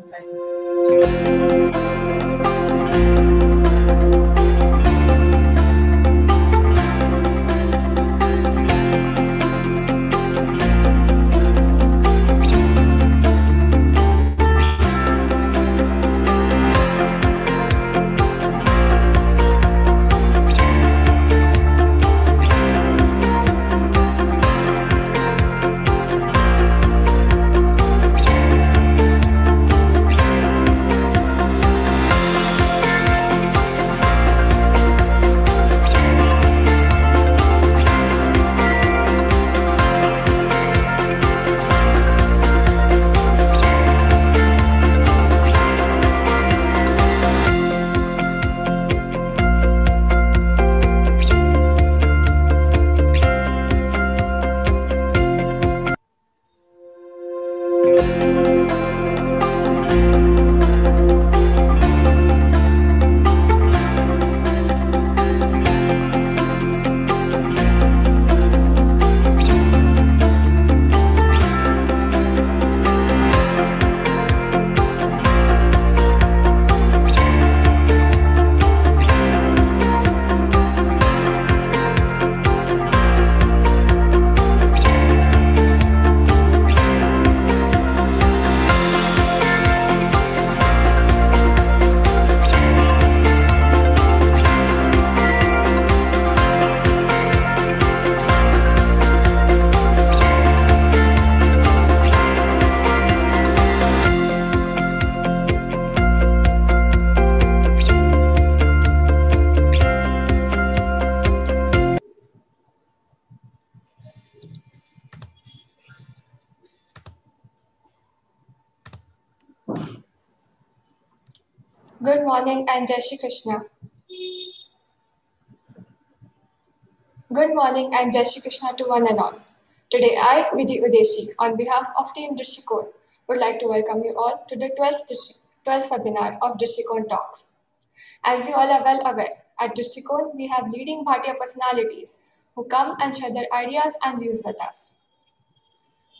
在。morning and Jai Shri Krishna. Good morning and Jai Shri Krishna to one and all. Today I, Vidhi Udeshi, on behalf of Team Drishikon, would like to welcome you all to the 12th, 12th webinar of Drishikon Talks. As you all are well aware, at Drishikon we have leading party personalities who come and share their ideas and views with us.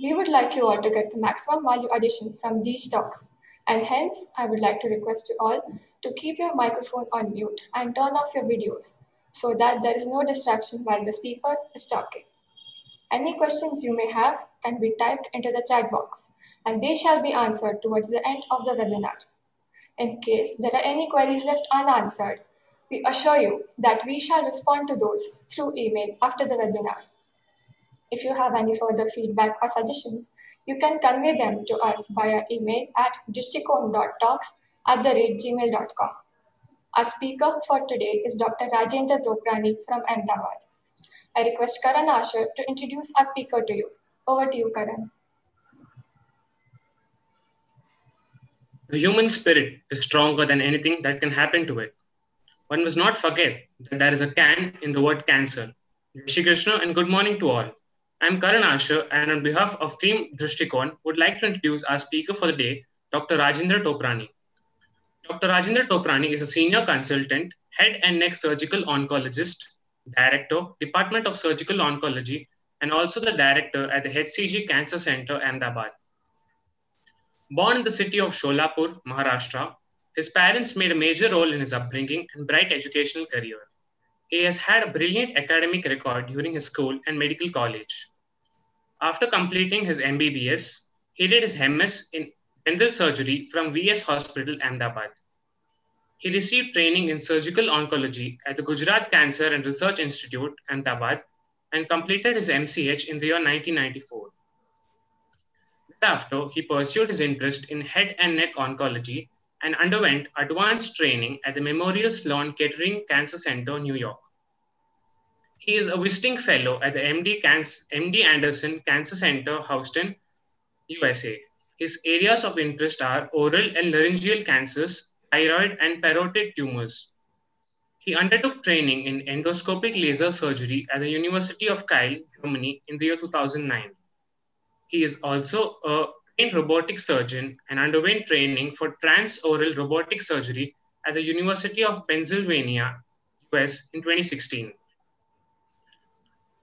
We would like you all to get the maximum value addition from these talks and hence I would like to request you all to keep your microphone on mute and turn off your videos so that there is no distraction while the speaker is talking. Any questions you may have can be typed into the chat box and they shall be answered towards the end of the webinar. In case there are any queries left unanswered, we assure you that we shall respond to those through email after the webinar. If you have any further feedback or suggestions, you can convey them to us via email at districtcone.talks at the rate gmail.com. Our speaker for today is Dr. Rajendra Toprani from Ahmedabad. I request Karan Asher to introduce our speaker to you. Over to you, Karan. The human spirit is stronger than anything that can happen to it. One must not forget that there is a can in the word cancer. Shri Krishna and good morning to all. I'm Karan Asher and on behalf of Team Drishtikon would like to introduce our speaker for the day, Dr. Rajendra Toprani. Dr. Rajendra Toprani is a senior consultant, head and neck surgical oncologist, director, Department of Surgical Oncology, and also the director at the HCG Cancer Center, Ahmedabad. Born in the city of Sholapur, Maharashtra, his parents made a major role in his upbringing and bright educational career. He has had a brilliant academic record during his school and medical college. After completing his MBBS, he did his MS in general surgery from VS Hospital, Ahmedabad. He received training in surgical oncology at the Gujarat Cancer and Research Institute, Ahmedabad, and completed his MCH in the year 1994. Thereafter, he pursued his interest in head and neck oncology and underwent advanced training at the Memorial Sloan Kettering Cancer Center, New York. He is a visiting fellow at the MD, MD Anderson Cancer Center, Houston, USA. His areas of interest are oral and laryngeal cancers, thyroid and parotid tumors. He undertook training in endoscopic laser surgery at the University of Kiel, Germany in the year 2009. He is also a trained robotic surgeon and underwent training for transoral robotic surgery at the University of Pennsylvania, US in 2016.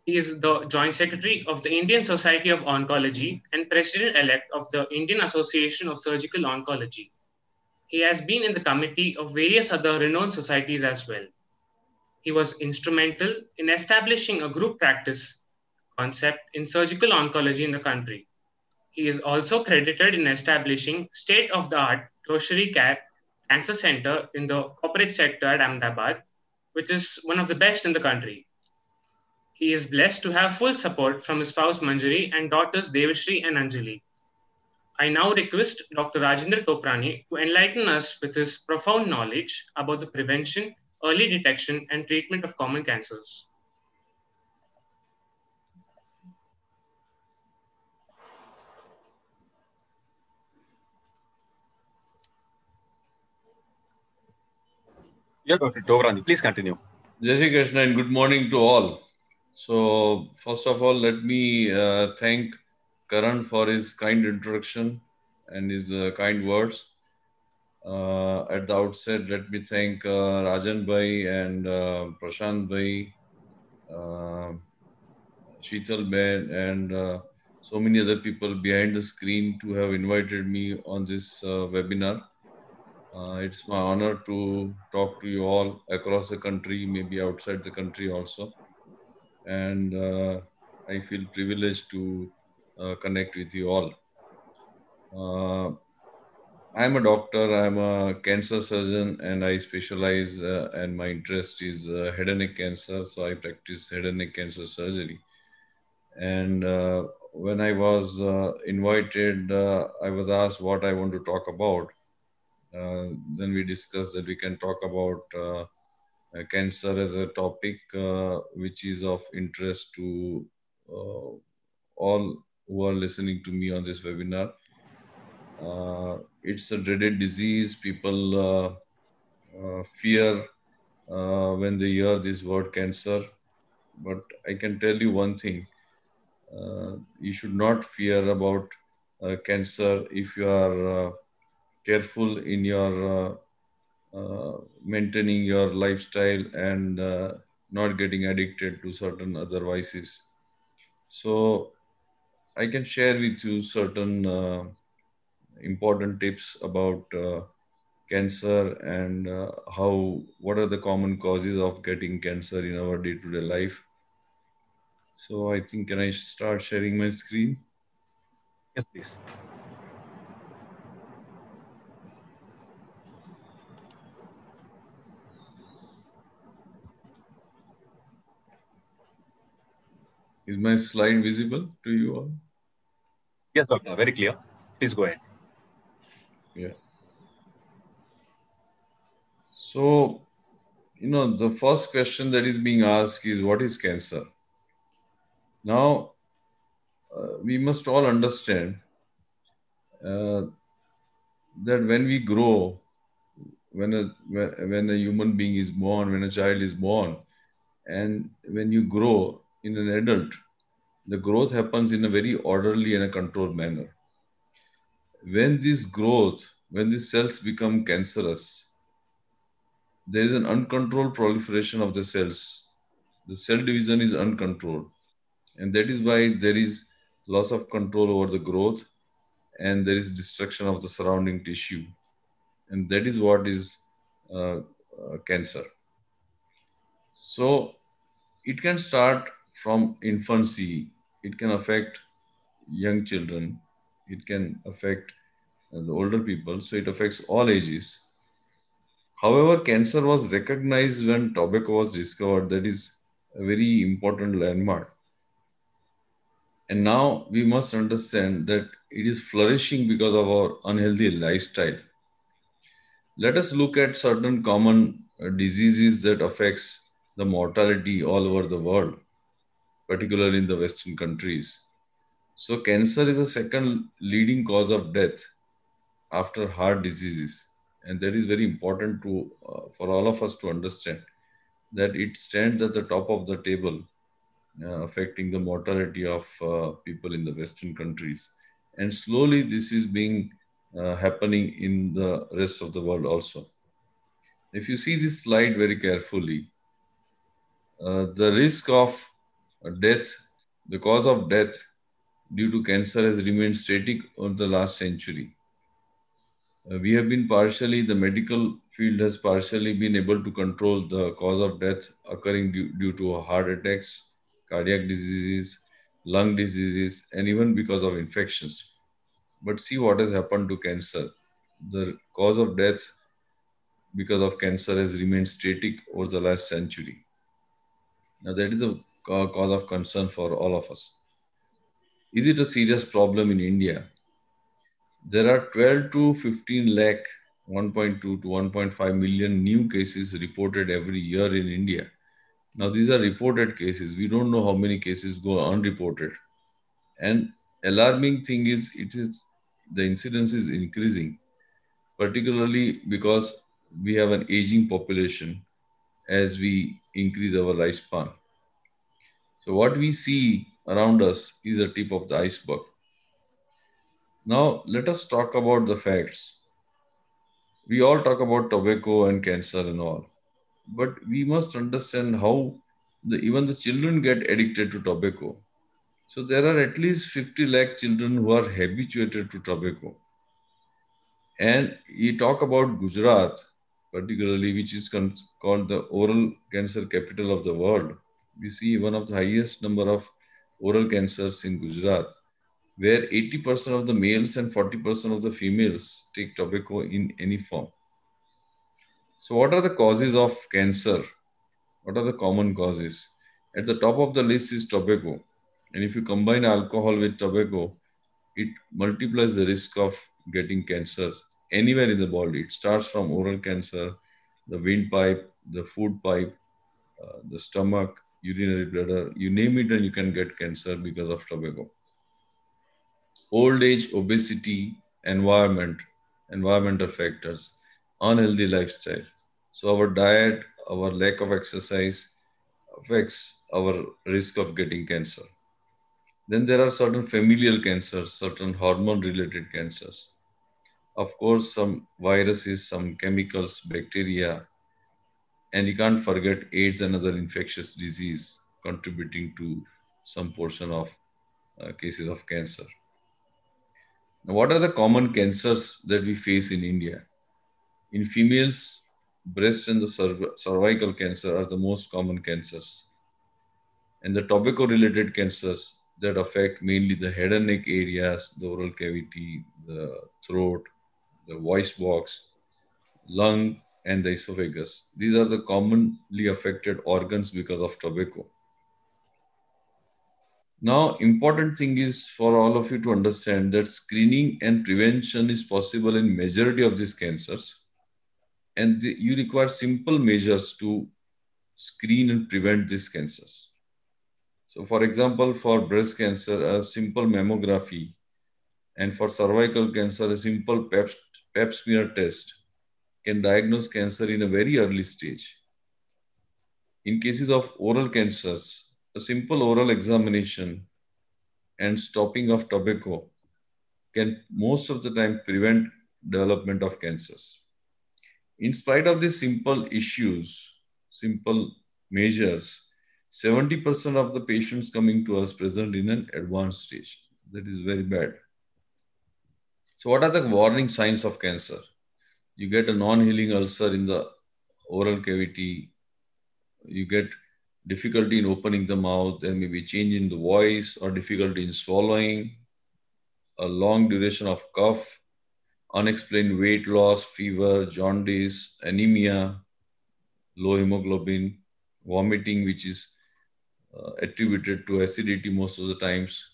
He is the Joint Secretary of the Indian Society of Oncology and President elect of the Indian Association of Surgical Oncology. He has been in the committee of various other renowned societies as well. He was instrumental in establishing a group practice concept in surgical oncology in the country. He is also credited in establishing state of the art tertiary care cancer center in the corporate sector at Ahmedabad, which is one of the best in the country. He is blessed to have full support from his spouse Manjari and daughters Devashri and Anjali. I now request Dr. Rajendra Toprani to enlighten us with his profound knowledge about the prevention, early detection, and treatment of common cancers. Yeah, Dr. Tovrani, please continue. Jai Krishna and good morning to all. So, first of all, let me uh, thank Karan for his kind introduction and his uh, kind words. Uh, at the outset, let me thank uh, Rajan Bhai and uh, Prashant Bhai, uh, Sheetal Bhai, and uh, so many other people behind the screen to have invited me on this uh, webinar. Uh, it's my honor to talk to you all across the country, maybe outside the country also and uh, I feel privileged to uh, connect with you all. Uh, I'm a doctor, I'm a cancer surgeon, and I specialize uh, and my interest is uh, head and neck cancer. So I practice head and neck cancer surgery. And uh, when I was invited, I was asked what I want to talk about. then we discussed that we can talk about uh, cancer as a topic uh, which is of interest to uh, all who are listening to me on this webinar. it's a dreaded disease. People fear when they hear this word cancer. But I can tell you one thing. Uh, you should not fear about uh, cancer if you are uh, careful in your uh, maintaining your lifestyle and uh, not getting addicted to certain other vices. So, I can share with you certain uh, important tips about uh, cancer and uh, how what are the common causes of getting cancer in our day-to-day life. So I think can I start sharing my screen? Yes, please. Is my slide visible to you all? Yes, Doctor, very clear. Please go ahead. Yeah. So, you know, the first question that is being asked is what is cancer? Now, uh, we must all understand uh, that when we grow, when a, when a human being is born, when a child is born, and when you grow, in an adult, the growth happens in a very orderly and a controlled manner. When this growth, when these cells become cancerous, there is an uncontrolled proliferation of the cells. The cell division is uncontrolled. And that is why there is loss of control over the growth and there is destruction of the surrounding tissue. And that is what is uh, uh, cancer. So it can start from infancy. It can affect young children. It can affect uh, the older people. So it affects all ages. However, cancer was recognized when tobacco was discovered. That is a very important landmark. And now we must understand that it is flourishing because of our unhealthy lifestyle. Let us look at certain common uh, diseases that affects the mortality all over the world particularly in the Western countries. So, cancer is the second leading cause of death after heart diseases, and that is very important to uh, for all of us to understand that it stands at the top of the table, uh, affecting the mortality of uh, people in the Western countries, and slowly this is being uh, happening in the rest of the world also. If you see this slide very carefully, uh, the risk of death, the cause of death due to cancer has remained static over the last century. Uh, we have been partially, the medical field has partially been able to control the cause of death occurring due, due to heart attacks, cardiac diseases, lung diseases, and even because of infections. But see what has happened to cancer. The cause of death because of cancer has remained static over the last century. Now, that is a cause of concern for all of us. Is it a serious problem in India? There are 12 to 15 lakh, 1.2 to 1.5 million new cases reported every year in India. Now, these are reported cases. We don't know how many cases go unreported. And alarming thing is, it is the incidence is increasing, particularly because we have an aging population as we increase our lifespan. So what we see around us is the tip of the iceberg. Now let us talk about the facts. We all talk about tobacco and cancer and all, but we must understand how the, even the children get addicted to tobacco. So there are at least 50 lakh children who are habituated to tobacco. And you talk about Gujarat, particularly, which is called the oral cancer capital of the world we see one of the highest number of oral cancers in Gujarat, where 80% of the males and 40% of the females take tobacco in any form. So, what are the causes of cancer? What are the common causes? At the top of the list is tobacco. And if you combine alcohol with tobacco, it multiplies the risk of getting cancers anywhere in the body. It starts from oral cancer, the windpipe, the food pipe, uh, the stomach, urinary bladder, you name it and you can get cancer because of tobacco. Old age, obesity, environment, environmental factors, unhealthy lifestyle. So our diet, our lack of exercise affects our risk of getting cancer. Then there are certain familial cancers, certain hormone related cancers. Of course, some viruses, some chemicals, bacteria, and you can't forget AIDS, another infectious disease, contributing to some portion of uh, cases of cancer. Now, what are the common cancers that we face in India? In females, breast and the cerv cervical cancer are the most common cancers. And the tobacco related cancers that affect mainly the head and neck areas, the oral cavity, the throat, the voice box, lung, and the esophagus. These are the commonly affected organs because of tobacco. Now, important thing is for all of you to understand that screening and prevention is possible in majority of these cancers. And the, you require simple measures to screen and prevent these cancers. So for example, for breast cancer, a simple mammography and for cervical cancer, a simple pap, pap smear test can diagnose cancer in a very early stage. In cases of oral cancers, a simple oral examination and stopping of tobacco can most of the time prevent development of cancers. In spite of these simple issues, simple measures, 70% of the patients coming to us present in an advanced stage. That is very bad. So what are the warning signs of cancer? you get a non-healing ulcer in the oral cavity, you get difficulty in opening the mouth, there may be change in the voice or difficulty in swallowing, a long duration of cough, unexplained weight loss, fever, jaundice, anemia, low hemoglobin, vomiting, which is uh, attributed to acidity most of the times,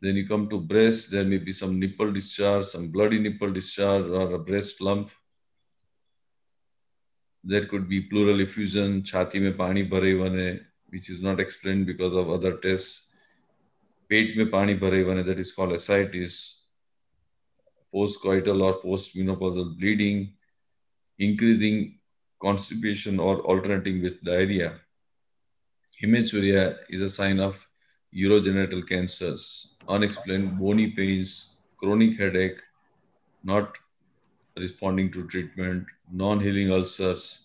then you come to breast, there may be some nipple discharge, some bloody nipple discharge or a breast lump. There could be pleural effusion, chhati mein pani bhare vane, which is not explained because of other tests. Pet mein pani bhare vane, that is called ascites. Postcoital or postmenopausal bleeding, increasing constipation or alternating with diarrhea. Hematuria is a sign of urogenital cancers, unexplained bony pains, chronic headache, not responding to treatment, non-healing ulcers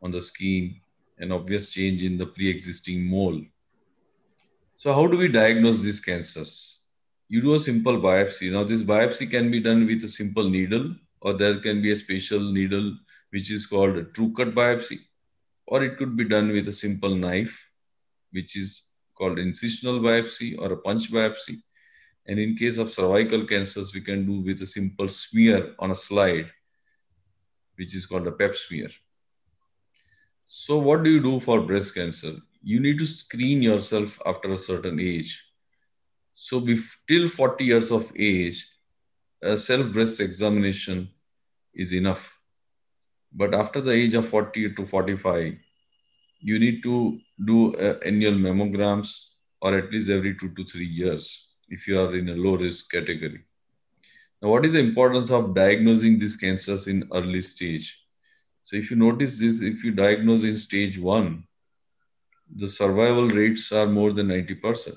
on the skin, an obvious change in the pre-existing mole. So how do we diagnose these cancers? You do a simple biopsy. Now this biopsy can be done with a simple needle or there can be a special needle which is called a true cut biopsy or it could be done with a simple knife which is called incisional biopsy or a punch biopsy. And in case of cervical cancers, we can do with a simple smear on a slide, which is called a pap smear. So what do you do for breast cancer? You need to screen yourself after a certain age. So till 40 years of age, a self-breast examination is enough. But after the age of 40 to 45, you need to do uh, annual mammograms or at least every two to three years if you are in a low risk category. Now, what is the importance of diagnosing these cancers in early stage? So, if you notice this, if you diagnose in stage one, the survival rates are more than 90%.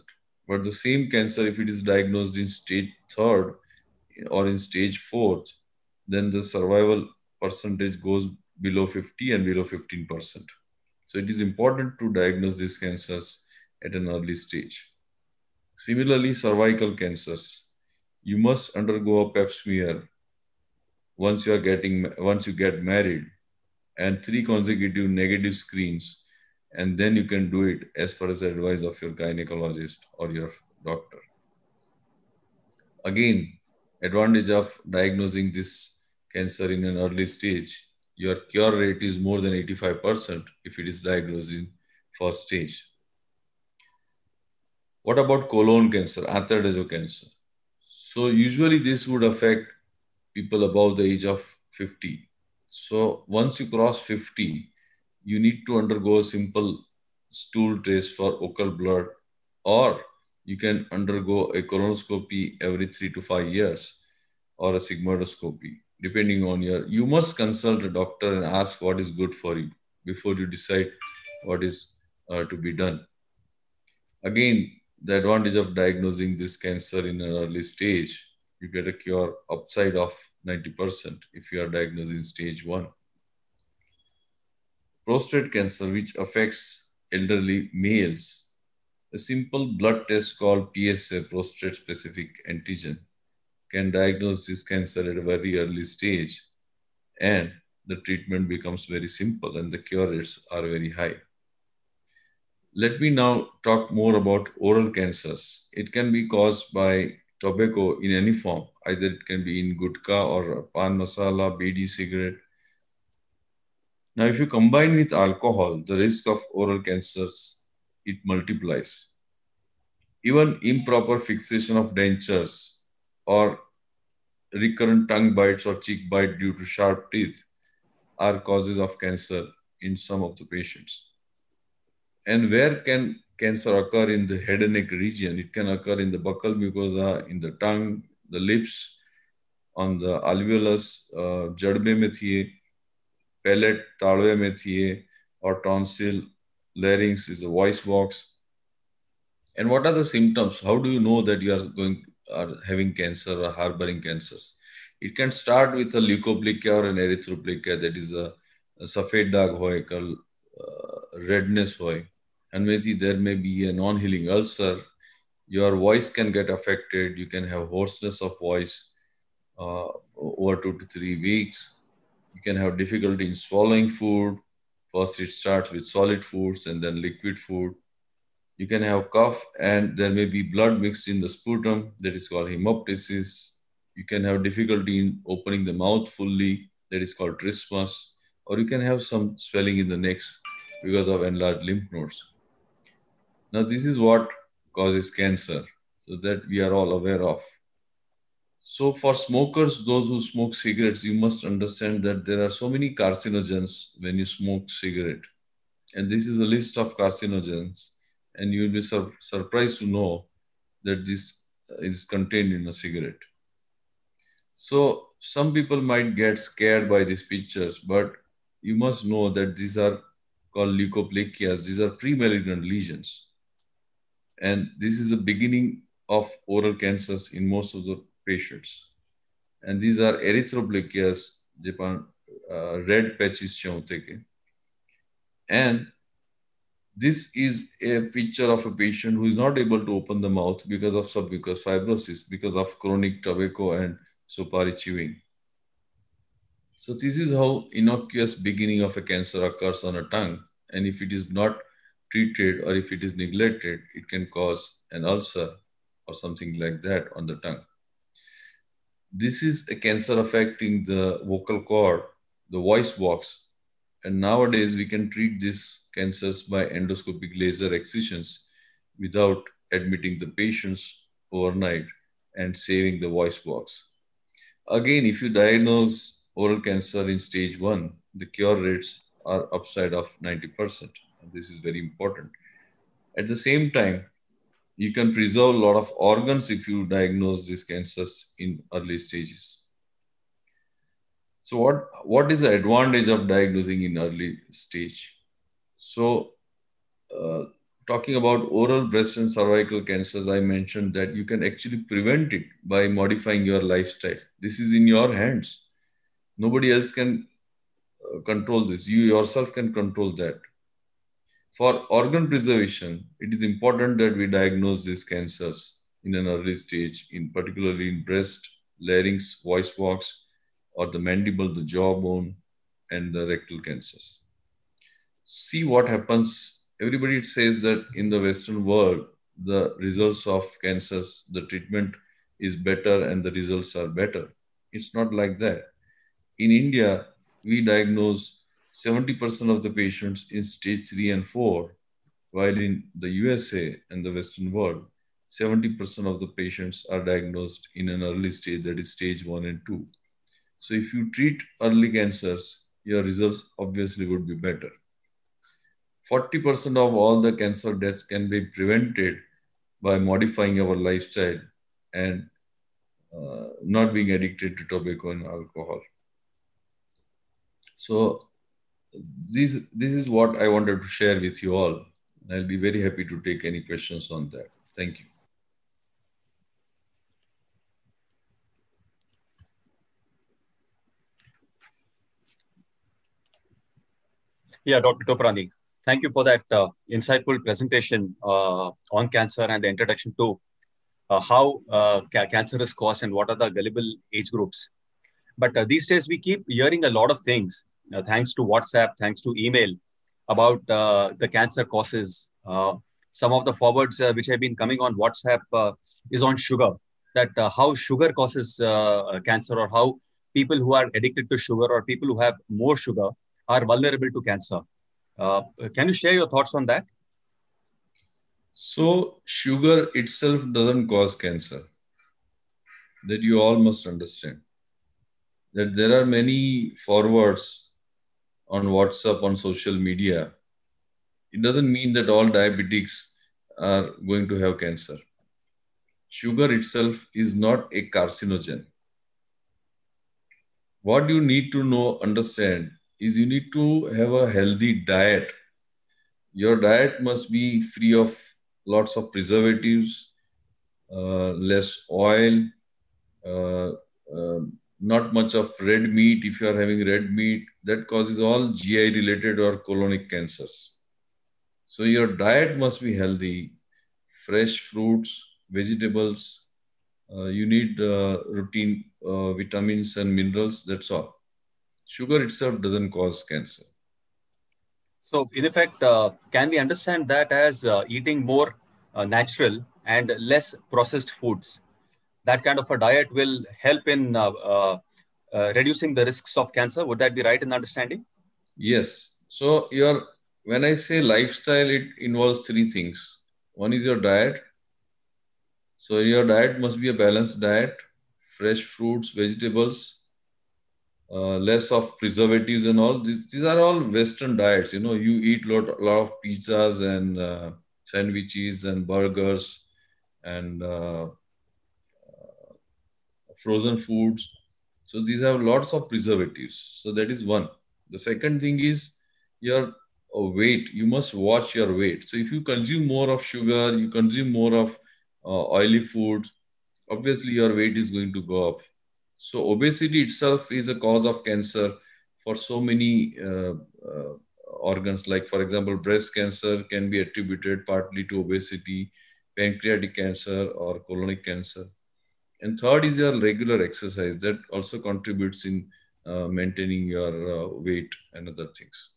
But the same cancer, if it is diagnosed in stage third eh, or in stage fourth, then the survival percentage goes below 50 and below 15 percent. So it is important to diagnose these cancers at an early stage. Similarly, cervical cancers. You must undergo a pap smear once you are getting once you get married and three consecutive negative screens and then you can do it as per the advice of your gynecologist or your doctor. Again, advantage of diagnosing this cancer in an early stage your cure rate is more than 85% if it is diagnosed in first stage. What about colon cancer, anthrodeso cancer? So usually this would affect people above the age of 50. So once you cross 50, you need to undergo a simple stool test for occult blood or you can undergo a colonoscopy every three to five years or a sigmoidoscopy depending on your you must consult a doctor and ask what is good for you before you decide what is uh, to be done again the advantage of diagnosing this cancer in an early stage you get a cure upside of 90% if you are diagnosed in stage 1 prostate cancer which affects elderly males a simple blood test called PSA, prostate specific antigen, can diagnose this cancer at a very early stage and the treatment becomes very simple and the cure rates are very high. Let me now talk more about oral cancers. It can be caused by tobacco in any form. Either it can be in gutka or pan masala, BD cigarette. Now, if you combine with alcohol, the risk of oral cancers, it multiplies. Even improper fixation of dentures or recurrent tongue bites or cheek bite due to sharp teeth are causes of cancer in some of the patients. And where can cancer occur in the head and neck region? It can occur in the buccal mucosa, in the tongue, the lips, on the alveolus, uh, jadbe में palate, ताड़वे में or tonsil, larynx is a voice box. And what are the symptoms? How do you know that you are going are having cancer or harboring cancers. It can start with a leukoplakia or an erythroplakia, that is a, a safed dag hoy, uh, redness hoy. And maybe there may be a non-healing ulcer. Your voice can get affected. You can have hoarseness of voice uh, over two to three weeks. You can have difficulty in swallowing food. First, it starts with solid foods and then liquid food. You can have cough and there may be blood mixed in the sputum. That is called hemoptysis. You can have difficulty in opening the mouth fully. That is called trismus. Or you can have some swelling in the necks because of enlarged lymph nodes. Now, this is what causes cancer. So that we are all aware of. So for smokers, those who smoke cigarettes, you must understand that there are so many carcinogens when you smoke cigarette. And this is a list of carcinogens and you will be sur surprised to know that this uh, is contained in a cigarette. So some people might get scared by these pictures, but you must know that these are called leukoplakias. These are premalignant lesions. And this is the beginning of oral cancers in most of the patients. And these are erythroplakias, Japan, uh, red patches shown. And this is a picture of a patient who is not able to open the mouth because of submucous fibrosis, because of chronic tobacco and sopari chewing. So this is how innocuous beginning of a cancer occurs on a tongue. And if it is not treated or if it is neglected, it can cause an ulcer or something like that on the tongue. This is a cancer affecting the vocal cord, the voice box, and nowadays, we can treat these cancers by endoscopic laser excisions without admitting the patients overnight and saving the voice box. Again, if you diagnose oral cancer in stage one, the cure rates are upside of 90%. This is very important. At the same time, you can preserve a lot of organs if you diagnose these cancers in early stages. So what, what is the advantage of diagnosing in early stage? So uh, talking about oral breast and cervical cancers, I mentioned that you can actually prevent it by modifying your lifestyle. This is in your hands. Nobody else can uh, control this. You yourself can control that. For organ preservation, it is important that we diagnose these cancers in an early stage, in particularly in breast, larynx, voice box, or the mandible, the jawbone, and the rectal cancers. See what happens. Everybody says that in the Western world, the results of cancers, the treatment is better and the results are better. It's not like that. In India, we diagnose 70% of the patients in stage 3 and 4, while in the USA and the Western world, 70% of the patients are diagnosed in an early stage, that is stage 1 and 2. So if you treat early cancers, your results obviously would be better. 40% of all the cancer deaths can be prevented by modifying our lifestyle and uh, not being addicted to tobacco and alcohol. So this, this is what I wanted to share with you all. I'll be very happy to take any questions on that. Thank you. Yeah, Dr. Toprani, thank you for that uh, insightful presentation uh, on cancer and the introduction to uh, how uh, ca cancer is caused and what are the gullible age groups. But uh, these days, we keep hearing a lot of things, thanks to WhatsApp, thanks to email, about uh, the cancer causes. some of the forwards which have been coming on WhatsApp is on sugar, that how sugar causes cancer or how people who are addicted to sugar or people who have more sugar are vulnerable to cancer. Uh, can you share your thoughts on that? So, sugar itself doesn't cause cancer. That you all must understand. That there are many forwards on WhatsApp, on social media. It doesn't mean that all diabetics are going to have cancer. Sugar itself is not a carcinogen. What you need to know, understand is you need to have a healthy diet. Your diet must be free of lots of preservatives, uh, less oil, uh, uh, not much of red meat. If you are having red meat, that causes all GI related or colonic cancers. So your diet must be healthy, fresh fruits, vegetables. Uh, you need uh, routine uh, vitamins and minerals. That's all sugar itself doesn't cause cancer. So, in effect, uh, can we understand that as uh, eating more uh, natural and less processed foods? That kind of a diet will help in uh, uh, uh, reducing the risks of cancer. Would that be right in understanding? Yes. So, your when I say lifestyle, it involves three things. One is your diet. So, your diet must be a balanced diet, fresh fruits, vegetables, uh, less of preservatives and all. These, these are all Western diets. You know, you eat lot lot of pizzas and uh, sandwiches and burgers and uh, uh frozen foods. So these have lots of preservatives. So that is one. The second thing is your uh, weight. You must watch your weight. So if you consume more of sugar, you consume more of oily foods. Obviously, your weight is going to go up so obesity itself is a cause of cancer for so many uh, uh, organs. Like for example, breast cancer can be attributed partly to obesity, pancreatic cancer or colonic cancer. And third is your regular exercise that also contributes in uh, maintaining your uh, weight and other things.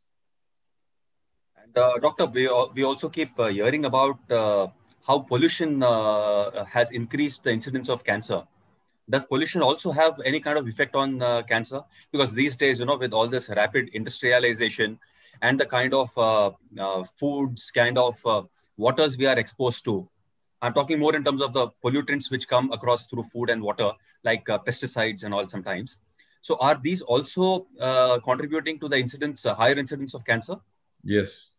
And uh, doctor, we, uh, we also keep hearing about how pollution has increased the incidence of cancer does pollution also have any kind of effect on uh, cancer because these days you know with all this rapid industrialization and the kind of uh, uh, foods kind of uh, waters we are exposed to i'm talking more in terms of the pollutants which come across through food and water like uh, pesticides and all sometimes so are these also uh, contributing to the incidence higher incidence of cancer yes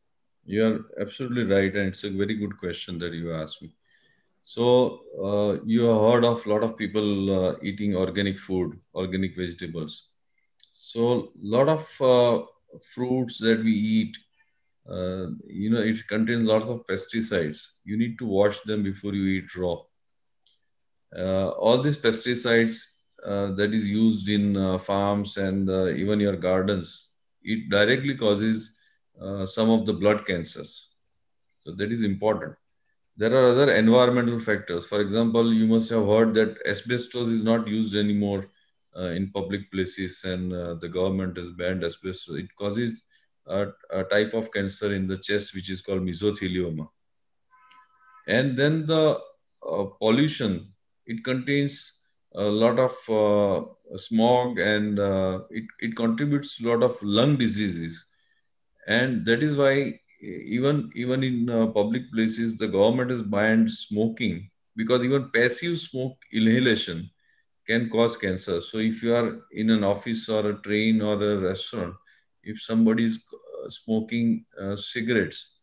you are absolutely right and it's a very good question that you asked me so uh, you have heard of a lot of people uh, eating organic food, organic vegetables. So a lot of uh, fruits that we eat, uh, you know, it contains lots of pesticides. You need to wash them before you eat raw. Uh, all these pesticides uh, that is used in farms and even your gardens, it directly causes some of the blood cancers. So that is important there are other environmental factors. For example, you must have heard that asbestos is not used anymore uh, in public places, and uh, the government has banned asbestos. It causes a, a, type of cancer in the chest, which is called mesothelioma. And then the uh, pollution, it contains a lot of uh, smog and uh, it, it contributes a lot of lung diseases. And that is why even even in uh, public places, the government has banned smoking because even passive smoke inhalation can cause cancer. So if you are in an office or a train or a restaurant, if somebody is uh, smoking uh, cigarettes,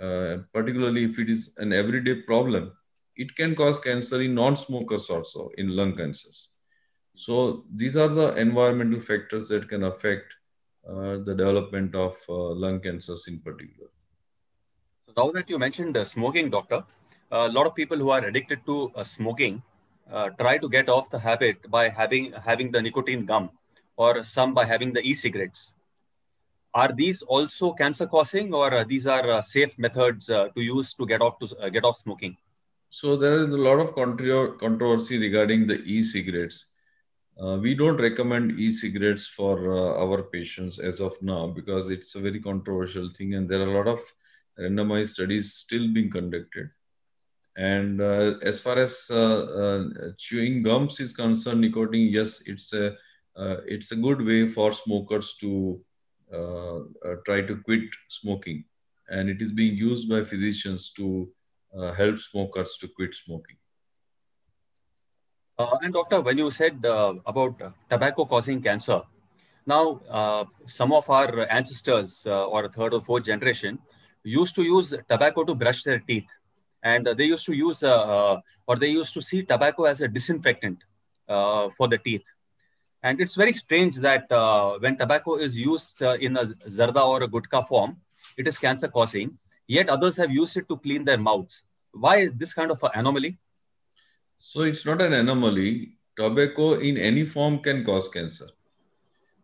uh, particularly if it is an everyday problem, it can cause cancer in non-smokers also in lung cancers. So these are the environmental factors that can affect uh, the development of uh, lung cancers in particular. So now that you mentioned uh, smoking, doctor, a lot of people who are addicted to smoking try to get off the habit by having having the nicotine gum or some by having the e-cigarettes are these also cancer causing or these are uh, safe methods uh, to use to get off to uh, get off smoking so there is a lot of contro- controversy regarding the e-cigarettes uh, we don't recommend e-cigarettes for uh, our patients as of now because it's a very controversial thing and there are a lot of randomized studies still being conducted. And uh, as far as uh, uh, chewing gums is concerned, nicotine, yes, it's a, uh, it's a good way for smokers to try to quit smoking. And it is being used by physicians to help smokers to quit smoking. Uh, and doctor, when you said uh, about tobacco causing cancer, now uh, some of our ancestors uh, or third or fourth generation used to use tobacco to brush their teeth, and they used to use uh, uh, or they used to see tobacco as a disinfectant for the teeth. And it's very strange that when tobacco is used in a zarda or a gutka form, it is cancer causing. Yet others have used it to clean their mouths. Why this kind of anomaly? So it's not an anomaly. Tobacco in any form can cause cancer.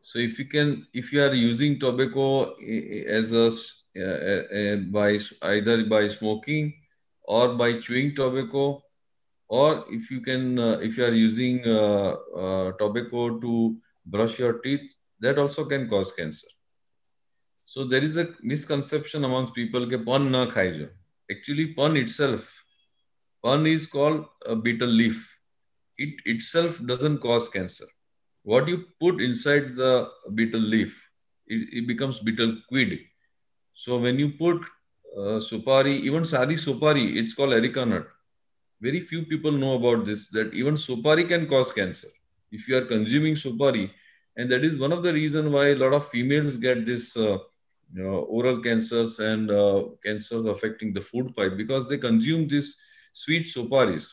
So if you can, if you are using tobacco eh, eh, as a, uh, by either by smoking or by chewing tobacco, or if you can, uh, if you are using uh, uh, tobacco to brush your teeth, that also can cause cancer. So there is a misconception amongst people that pan na jo. Actually, pan itself one is called a betel leaf. It itself doesn't cause cancer. What you put inside the betel leaf, it, it becomes betel quid. So when you put uh, sopari, even sadi sopari, it's called erica nut. Very few people know about this, that even sopari can cause cancer. If you are consuming sopari, and that is one of the reason why a lot of females get this uh, you know, oral cancers and uh, cancers affecting the food pipe because they consume this sweet soparis.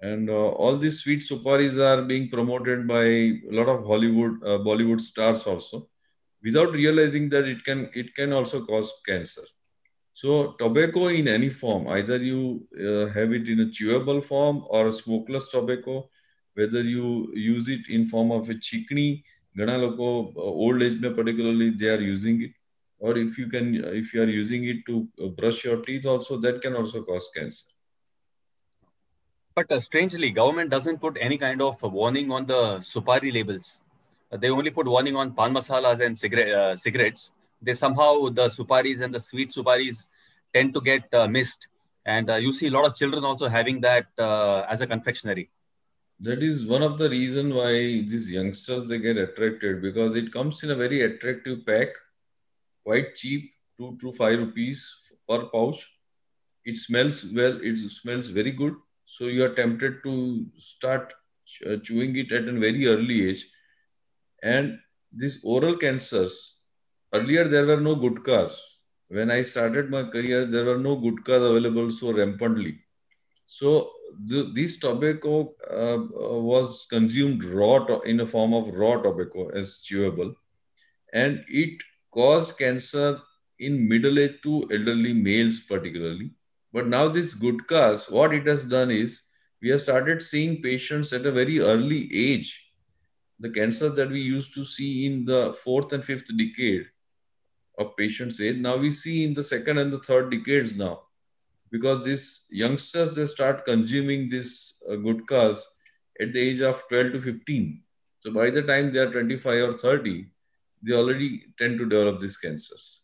And uh, all these sweet soparis are being promoted by a lot of Hollywood, uh, Bollywood stars also, without realizing that it can it can also cause cancer. So tobacco in any form, either you uh, have it in a chewable form or a smokeless tobacco, whether you use it in form of a chikni, ઘણા uh, old age એજમાં particularly they are using it, or if you can if you are using it to brush your teeth also that can also cause cancer but uh, strangely, government doesn't put any kind of warning on the supari labels. They only put warning on pan masalas and cigarette, uh, cigarettes. They somehow, the suparis and the sweet suparis tend to get uh, missed. And uh, you see a lot of children also having that uh, as a confectionery. That is one of the reason why these youngsters, they get attracted because it comes in a very attractive pack, quite cheap, 2 to 5 rupees per pouch. It smells well, it smells very good so you are tempted to start uh, chewing it at a very early age. And these oral cancers, earlier there were no gutkas. When I started my career, there were no gutkas available so rampantly. So the, this tobacco uh, uh, was consumed raw to, in a form of raw tobacco as chewable. And it caused cancer in middle age to elderly males particularly but now this good cause, what it has done is we have started seeing patients at a very early age. The cancers that we used to see in the fourth and fifth decade of patients' age, now we see in the second and the third decades now. Because these youngsters, they start consuming this uh, cause at the age of 12 to 15. So by the time they are 25 or 30, they already tend to develop these cancers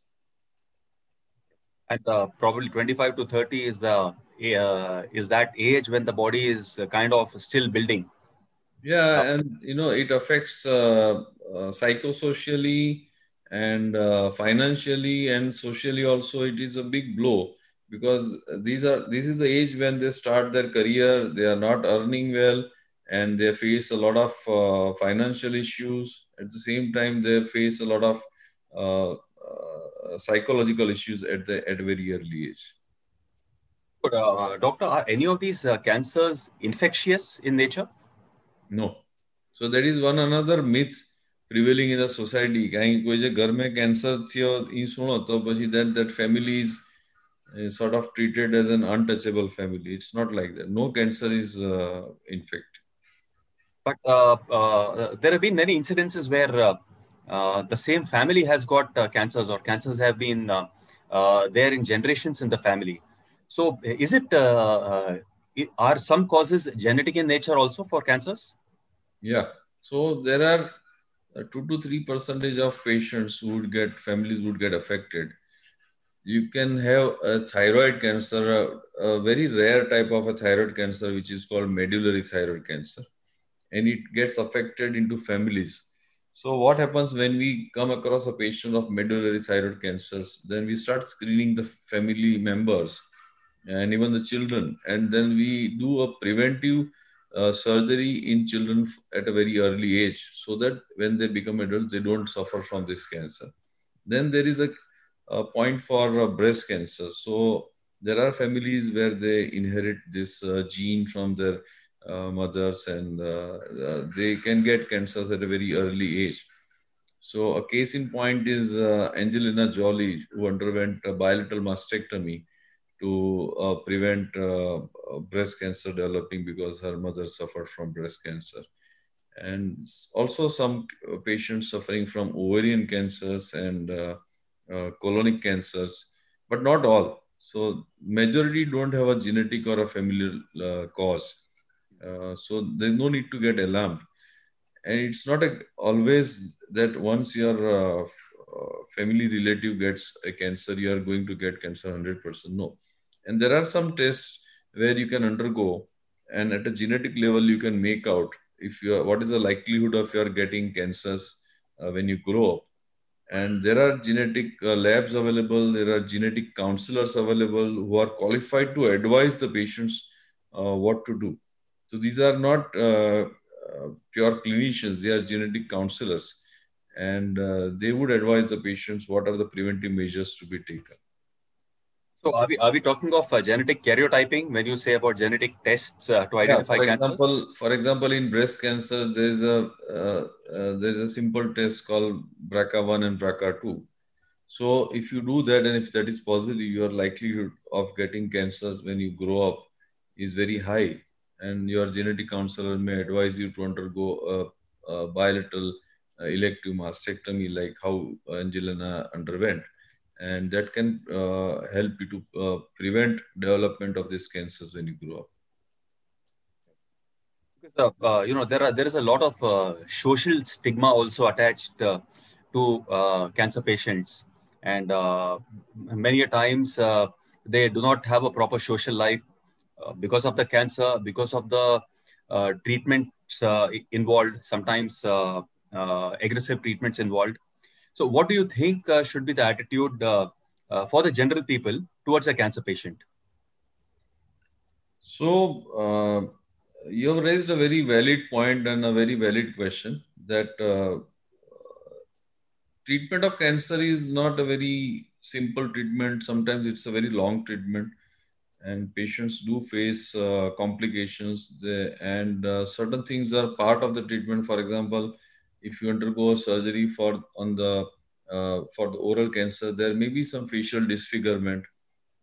and uh, probably 25 to 30 is the uh, is that age when the body is kind of still building yeah uh, and you know it affects uh, uh psychosocially and uh, financially and socially also it is a big blow because these are this is the age when they start their career they are not earning well and they face a lot of financial issues at the same time they face a lot of uh, psychological issues at the at very early age. But, uh, uh, doctor, are any of these uh, cancers infectious in nature? No. So that is one another myth prevailing in the society. કાંઈ કોઈ જે ઘર that that family is uh, sort of treated as an untouchable family. It's not like that. No cancer is uh, infected. But uh, there have been many incidences where uh, the same family has got uh, cancers or cancers have been uh, there in generations in the family. So is it, are some causes genetic in nature also for cancers? Yeah. So there are two to three percentage of patients who would get families would get affected. You can have a thyroid cancer, a, a, very rare type of a thyroid cancer, which is called medullary thyroid cancer, and it gets affected into families. So what happens when we come across a patient of medullary thyroid cancers? Then we start screening the family members and even the children, and then we do a preventive uh, surgery in children at a very early age, so that when they become adults, they don't suffer from this cancer. Then there is a, a point for uh, breast cancer. So there are families where they inherit this uh, gene from their uh, mothers and uh, uh, they can get cancers at a very early age. So a case in point is Angelina Jolie who underwent a bilateral mastectomy to uh, prevent uh, breast cancer developing because her mother suffered from breast cancer. And also some patients suffering from ovarian cancers and uh, colonic cancers, but not all. So majority don't have a genetic or a familial cause. Uh, so there's no need to get alarmed. And it's not a, always that once your uh, uh family relative gets a cancer, you are going to get cancer 100%. No. And there are some tests where you can undergo, and at a genetic level, you can make out if you are, what is the likelihood of your getting cancers uh, when you grow up and there are genetic uh, labs available there are genetic counselors available who are qualified to advise the patients uh, what to do so these are not uh, uh, pure clinicians, they are genetic counselors. And uh, they would advise the patients what are the preventive measures to be taken. So are we, are we talking of uh, genetic karyotyping when you say about genetic tests to identify yeah, for cancers? Example, for example, in breast cancer, there is a, there is a simple test called BRCA1 and BRCA2. So if you do that and if that is positive, your likelihood of getting cancers when you grow up is very high and your genetic counselor may advise you to undergo a, a bilateral uh, elective mastectomy like how Angelina underwent. And that can uh, help you to uh, prevent development of these cancers when you grow up. Because uh, uh you know there are there is a lot of uh, social stigma also attached to cancer patients, and many times they do not have a proper social life uh, because of the cancer, because of the uh, treatments uh, involved, sometimes aggressive treatments involved. So, what do you think should be the attitude for the general people towards a cancer patient? So, you have raised a very valid point and a very valid question that uh, treatment of cancer is not a very simple treatment sometimes it's a very long treatment and patients do face uh, complications they, and uh, certain things are part of the treatment for example if you undergo a surgery for on the uh, for the oral cancer there may be some facial disfigurement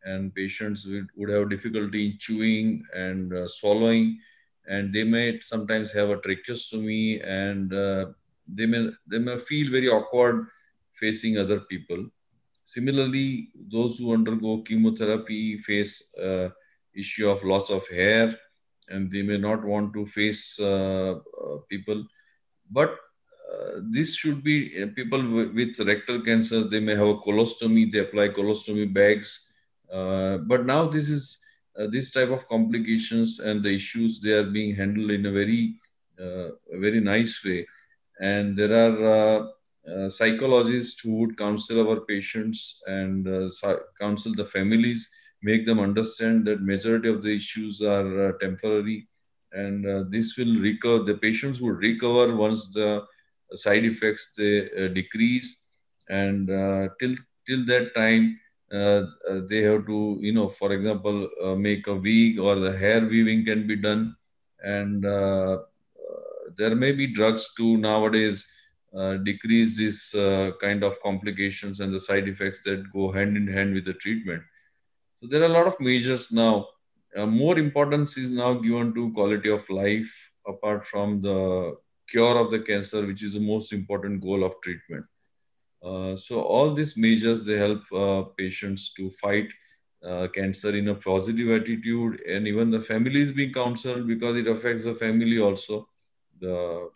and patients would, would have difficulty in chewing and uh, swallowing and they may sometimes have a tracheostomy and uh, they may they may feel very awkward facing other people Similarly, those who undergo chemotherapy face uh, issue of loss of hair and they may not want to face uh, uh people. But uh, this should be uh, people with rectal cancer, they may have a colostomy, they apply colostomy bags. but now this is uh, this type of complications and the issues they are being handled in a very uh, very nice way and there are psychologist uh, psychologists who would counsel our patients and uh, counsel the families, make them understand that majority of the issues are uh, temporary and uh, this will recover, the patients would recover once the side effects they, uh, decrease and till, till that time, they have to, you know, for example, make a wig or the hair weaving can be done. And there may be drugs too nowadays uh, decrease these uh, kind of complications and the side effects that go hand in hand with the treatment. So there are a lot of measures now. Uh, more importance is now given to quality of life apart from the cure of the cancer, which is the most important goal of treatment. Uh, so all these measures they help uh, patients to fight uh, cancer in a positive attitude, and even the family is being counseled because it affects the family also. The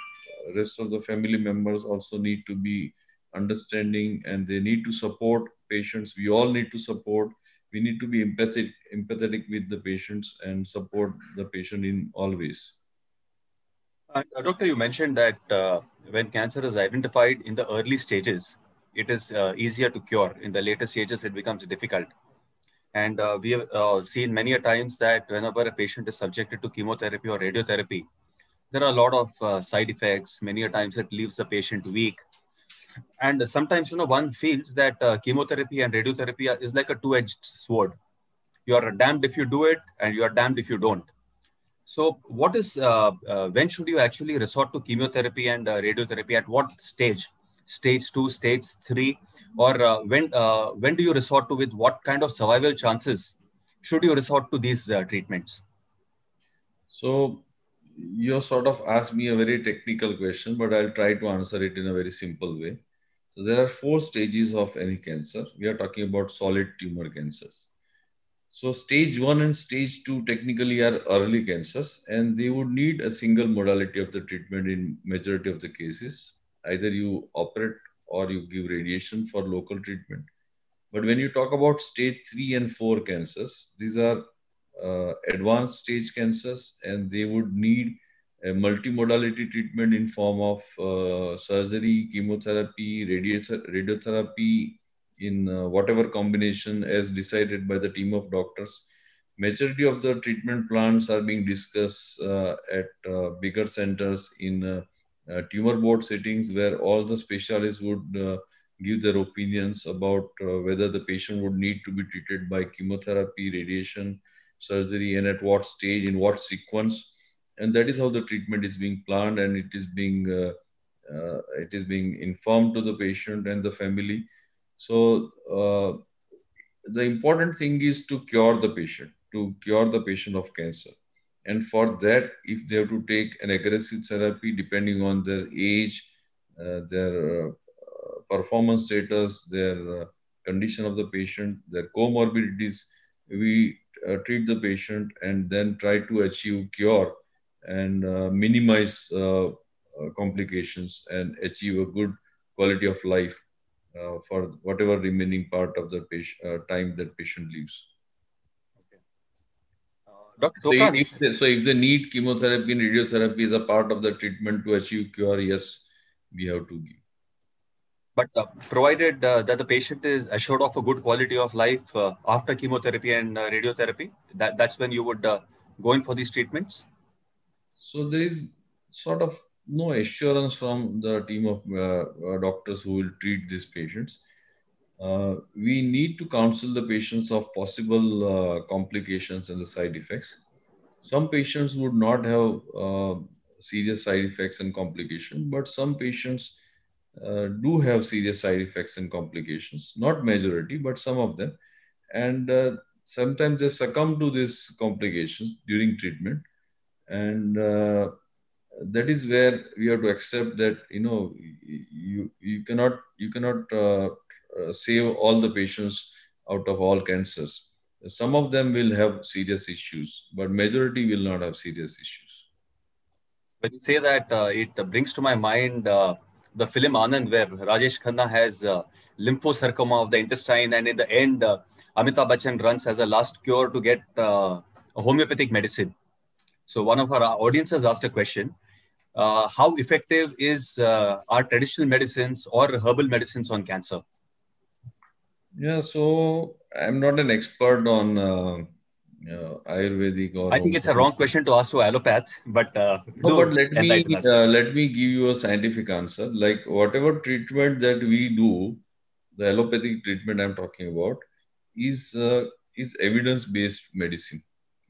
rest of the family members also need to be understanding and they need to support patients we all need to support we need to be empathetic empathetic with the patients and support the patient in all ways uh, doctor you mentioned that uh, when cancer is identified in the early stages it is uh, easier to cure in the later stages it becomes difficult and uh, we have uh, seen many a times that whenever a patient is subjected to chemotherapy or radiotherapy there are a lot of uh, side effects. Many a times it leaves the patient weak. And sometimes, you know, one feels that uh, chemotherapy and radiotherapy is like a two edged sword. You are damned if you do it, and you are damned if you don't. So, what is, uh, uh when should you actually resort to chemotherapy and uh, radiotherapy? At what stage? Stage two, stage three? Or uh, when, when do you resort to with what kind of survival chances should you resort to these treatments? So, you sort of asked me a very technical question, but I'll try to answer it in a very simple way. So there are four stages of any cancer. We are talking about solid tumor cancers. So stage one and stage two technically are early cancers, and they would need a single modality of the treatment in majority of the cases. Either you operate or you give radiation for local treatment. But when you talk about stage three and four cancers, these are uh, advanced stage cancers and they would need a multimodality treatment in form of uh, surgery, chemotherapy, radiother radiotherapy, in uh, whatever combination as decided by the team of doctors. Majority of the treatment plans are being discussed uh, at uh, bigger centers in uh, tumor board settings where all the specialists would give their opinions about whether the patient would need to be treated by chemotherapy, radiation, surgery and at what stage, in what sequence. And that is how the treatment is being planned and it is being, uh, uh, it is being informed to the patient and the family. So uh, the important thing is to cure the patient, to cure the patient of cancer. And for that, if they have to take an aggressive therapy, depending on their age, uh, their uh, performance status, their uh, condition of the patient, their comorbidities, we uh, treat the patient and then try to achieve cure and uh, minimize uh, uh complications and achieve a good quality of life uh, for whatever remaining part of the patient, uh, time that patient lives. So, if they, so if they need chemotherapy and radiotherapy is a part of the treatment to achieve cure, yes, we have to give. But uh, provided uh, that the patient is assured of a good quality of life uh, after chemotherapy and radiotherapy, that, that's when you would go in for these treatments? So there is sort of no assurance from the team of uh, doctors who will treat these patients. Uh, we need to counsel the patients of possible uh, complications and the side effects. Some patients would not have serious side effects and complications, but some patients uh, do have serious side effects and complications, not majority, but some of them. And uh, sometimes they succumb to these complications during treatment. And uh, that is where we have to accept that, you know, you, you cannot, you cannot uh, uh, save all the patients out of all cancers. Some of them will have serious issues, but majority will not have serious issues. When you say that, it brings to my mind the film Anand, where Rajesh Khanna has uh, lymphosarcoma of the intestine, and in the end, uh, Amitabh Bachchan runs as a last cure to get uh, a homeopathic medicine. So, one of our audiences asked a question uh, How effective is uh, our traditional medicines or herbal medicines on cancer? Yeah, so I'm not an expert on uh, uh, Ayurvedic or. I think it's a wrong question to ask to allopath, but. Uh, no, but let me uh, let me give you a scientific answer. Like whatever treatment that we do, the allopathic treatment I'm talking about is uh, is evidence based medicine.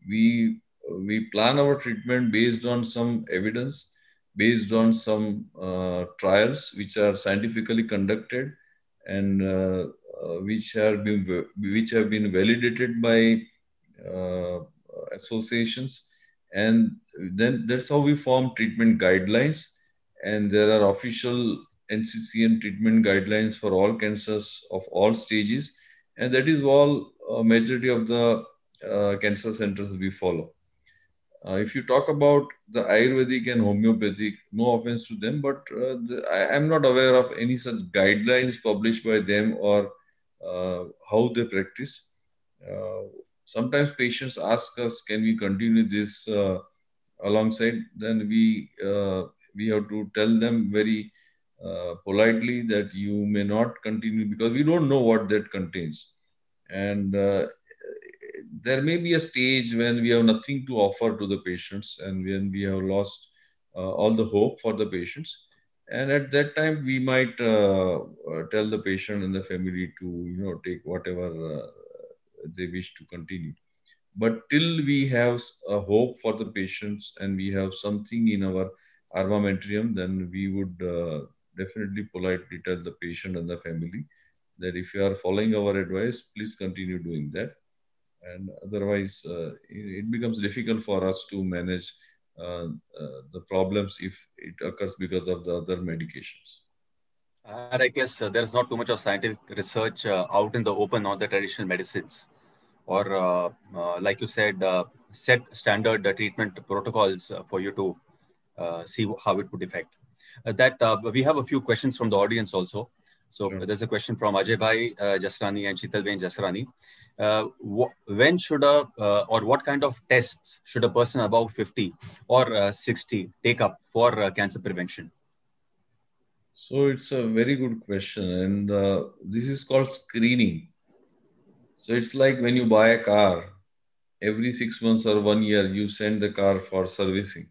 We we plan our treatment based on some evidence, based on some uh, trials which are scientifically conducted, and uh, uh, which are been which have been validated by uh, associations and then that's how we form treatment guidelines and there are official NCCN treatment guidelines for all cancers of all stages and that is all uh, majority of the uh, cancer centers we follow. Uh, if you talk about the Ayurvedic and homeopathic, no offense to them, but uh, the, I, am not aware of any such guidelines published by them or uh, how they practice sometimes patients ask us, can we continue this uh, alongside? Then we uh, we have to tell them very uh, politely that you may not continue because we don't know what that contains, and uh, there may be a stage when we have nothing to offer to the patients and when we have lost uh, all the hope for the patients. And at that time, we might uh, tell the patient and the family to you know take whatever they wish to continue. But till we have a hope for the patients and we have something in our armamentarium, then we would uh, definitely politely tell the patient and the family that if you are following our advice, please continue doing that. And otherwise, uh, it becomes difficult for us to manage uh, uh, the problems if it occurs because of the other medications. And I guess uh, there's not too much of scientific research uh, out in the open on the traditional medicines. Or, uh, uh like you said, uh, set standard treatment protocols uh, for you to see how it would affect. that we have a few questions from the audience also. So yeah. Mm. there's a question from Ajay Bhai Jasrani and Shital Bain Jasrani. when should a or what kind of tests should a person above 50 or 60 take up for cancer prevention? So it's a very good question, and uh, this is called screening. So it's like when you buy a car, every six months or one year, you send the car for servicing.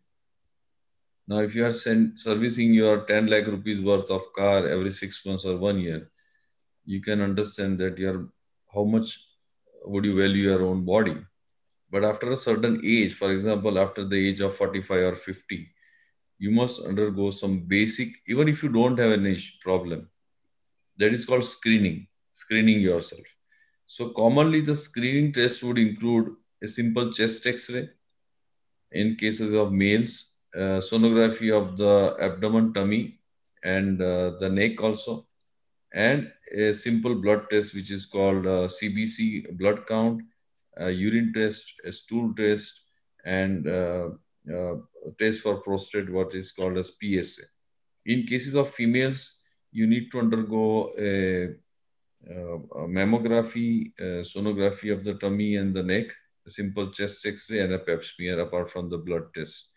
Now, if you are send, servicing your 10 lakh rupees worth of car every six months or one year, you can understand that your how much would you value your own body. But after a certain age, for example, after the age of 45 or 50, you must undergo some basic, even if you don't have any problem, that is called screening, screening yourself. So commonly the screening test would include a simple chest x-ray in cases of males, uh, sonography of the abdomen, tummy, and uh, the neck also, and a simple blood test which is called uh, CBC blood count, uh, urine test, stool test, and uh, uh, test for prostate, what is called as PSA. In cases of females, you need to undergo a, a mammography, a sonography of the tummy and the neck, a simple chest x-ray and a pap smear apart from the blood test.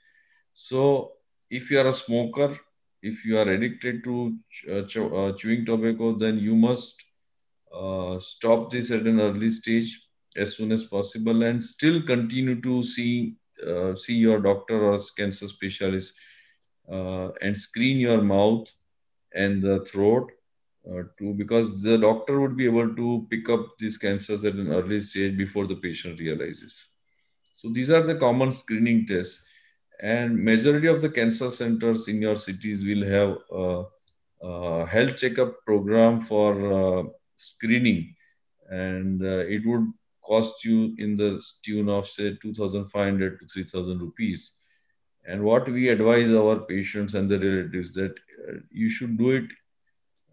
So if you are a smoker, if you are addicted to uh, uh, chewing tobacco, then you must uh, stop this at an early stage as soon as possible and still continue to see uh, see your doctor or cancer specialist uh, and screen your mouth and the throat uh, too, because the doctor would be able to pick up these cancers at an early stage before the patient realizes. So these are the common screening tests, and majority of the cancer centers in your cities will have a, a health checkup program for uh, screening, and uh, it would cost you in the tune of say 2,500 to 3,000 rupees. And what we advise our patients and the relatives that uh, you should do it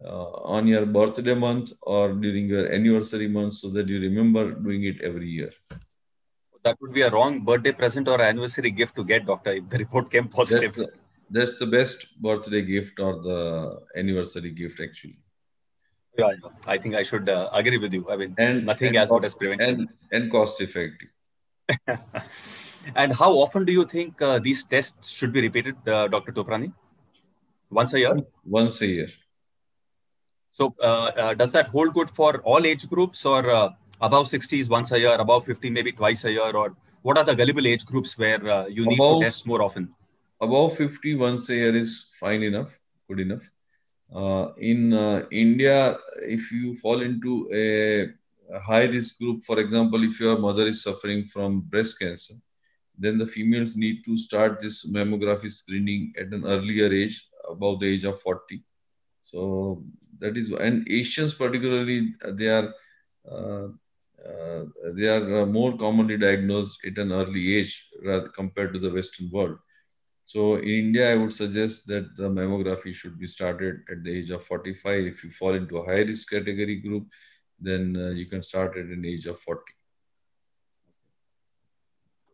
uh, on your birthday month or during your anniversary month so that you remember doing it every year. That would be a wrong birthday present or anniversary gift to get, doctor, if the report came positive. That's the, that's the best birthday gift or the anniversary gift, actually. Yeah, I think I should uh, agree with you. I mean, and, nothing and as good as prevention. And, and cost effective. and how often do you think uh, these tests should be repeated, uh, Dr. Toprani? Once a year? Once a year. So, uh, uh, does that hold good for all age groups or uh, above 60s once a year, above 50 maybe twice a year? Or what are the gullible age groups where you need to test more often? Above 50 once a year is fine enough, good enough uh, in uh, India, if you fall into a high risk group, for example, if your mother is suffering from breast cancer, then the females need to start this mammography screening at an earlier age, above the age of 40. So that is, and Asians particularly, they are uh, uh they are uh, more commonly diagnosed at an early age compared to the Western world. So in India, I would suggest that the mammography should be started at the age of 45. If you fall into a high risk category group, then uh, you can start at an age of 40.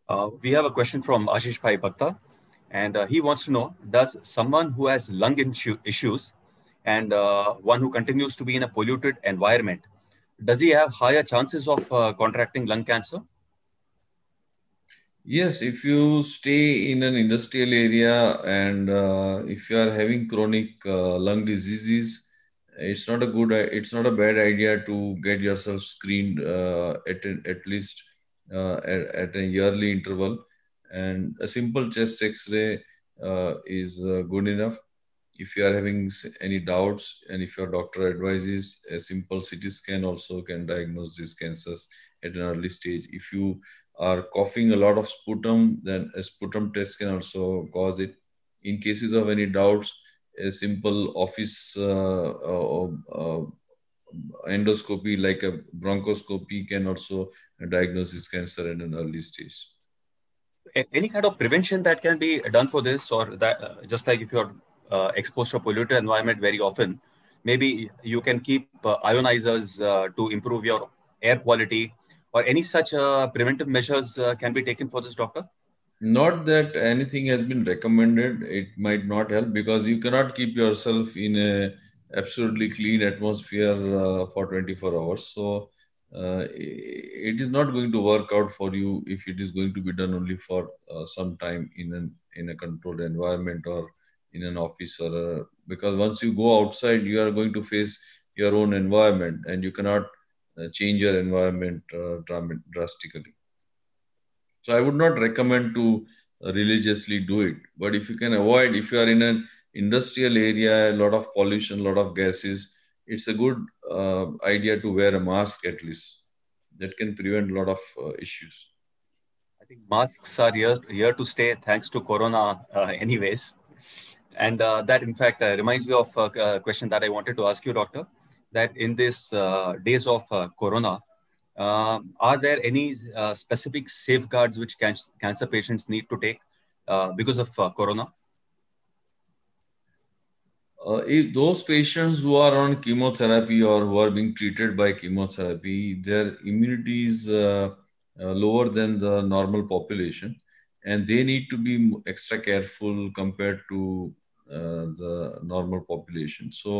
Uh, we have a question from Ashish Pai Bhakta, and uh, he wants to know, does someone who has lung issues and uh, one who continues to be in a polluted environment, does he have higher chances of uh, contracting lung cancer? Yes, if you stay in an industrial area and uh, if you are having chronic uh, lung diseases, it's not a good, it's not a bad idea to get yourself screened uh, at an, at least uh, at, at, a yearly interval. And a simple chest X-ray uh, is uh, good enough. If you are having any doubts and if your doctor advises, a simple CT scan also can diagnose these cancers at an early stage. If you are coughing a lot of sputum, then a sputum test can also cause it. In cases of any doubts, a simple office uh, uh, uh, uh endoscopy like a bronchoscopy can also diagnose cancer at an early stage. Any kind of prevention that can be done for this, or that uh, just like if you're uh, exposed to a polluted environment very often, maybe you can keep ionizers to improve your air quality or any such uh, preventive measures uh, can be taken for this doctor? Not that anything has been recommended. It might not help because you cannot keep yourself in a absolutely clean atmosphere uh, for 24 hours. So uh, it is not going to work out for you if it is going to be done only for uh, some time in an in a controlled environment or in an office or a, because once you go outside, you are going to face your own environment and you cannot uh, change your environment uh, drastically. So I would not recommend to religiously do it. But if you can avoid, if you are in an industrial area, a lot of pollution, a lot of gases, it's a good uh, idea to wear a mask at least. That can prevent a lot of uh, issues. I think masks are here, here to stay thanks to Corona, uh, anyways. And uh, that, in fact, reminds me of a question that I wanted to ask you, Doctor that in this uh, days of uh, corona, um, are there any uh, specific safeguards which can- cancer patients need to take because of corona? Uh, if those patients who are on chemotherapy or who are being treated by chemotherapy, their immunity is uh, uh, lower than the normal population, and they need to be extra careful compared to the normal population. So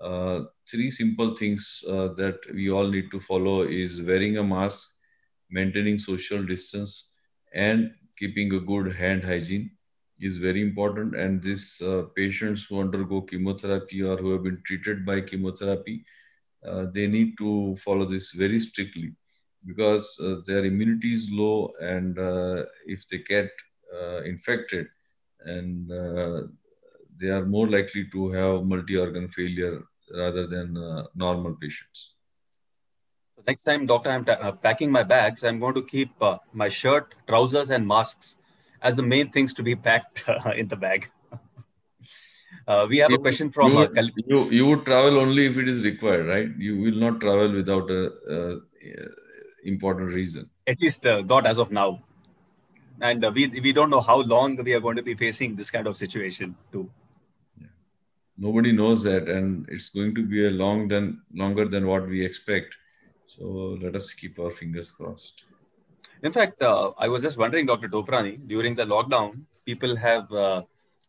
uh, three simple things uh, that we all need to follow is wearing a mask, maintaining social distance, and keeping a good hand hygiene is very important. And these uh, patients who undergo chemotherapy or who have been treated by chemotherapy, uh, they need to follow this very strictly because uh, their immunity is low and if they get infected and they are more likely to have multi-organ failure rather than uh, normal patients. Next time, doctor, I'm ta- uh, packing my bags. I'm going to keep uh, my shirt, trousers, and masks as the main things to be packed uh, in the bag. Uh, we have you, a question from you, you, you. would travel only if it is required, right? You will not travel without a, important reason. At least uh, not as of now and uh, we we don't know how long we are going to be facing this kind of situation too nobody knows that and it's going to be a long than longer than what we expect so let us keep our fingers crossed in fact uh, i was just wondering dr doprani during the lockdown people have uh,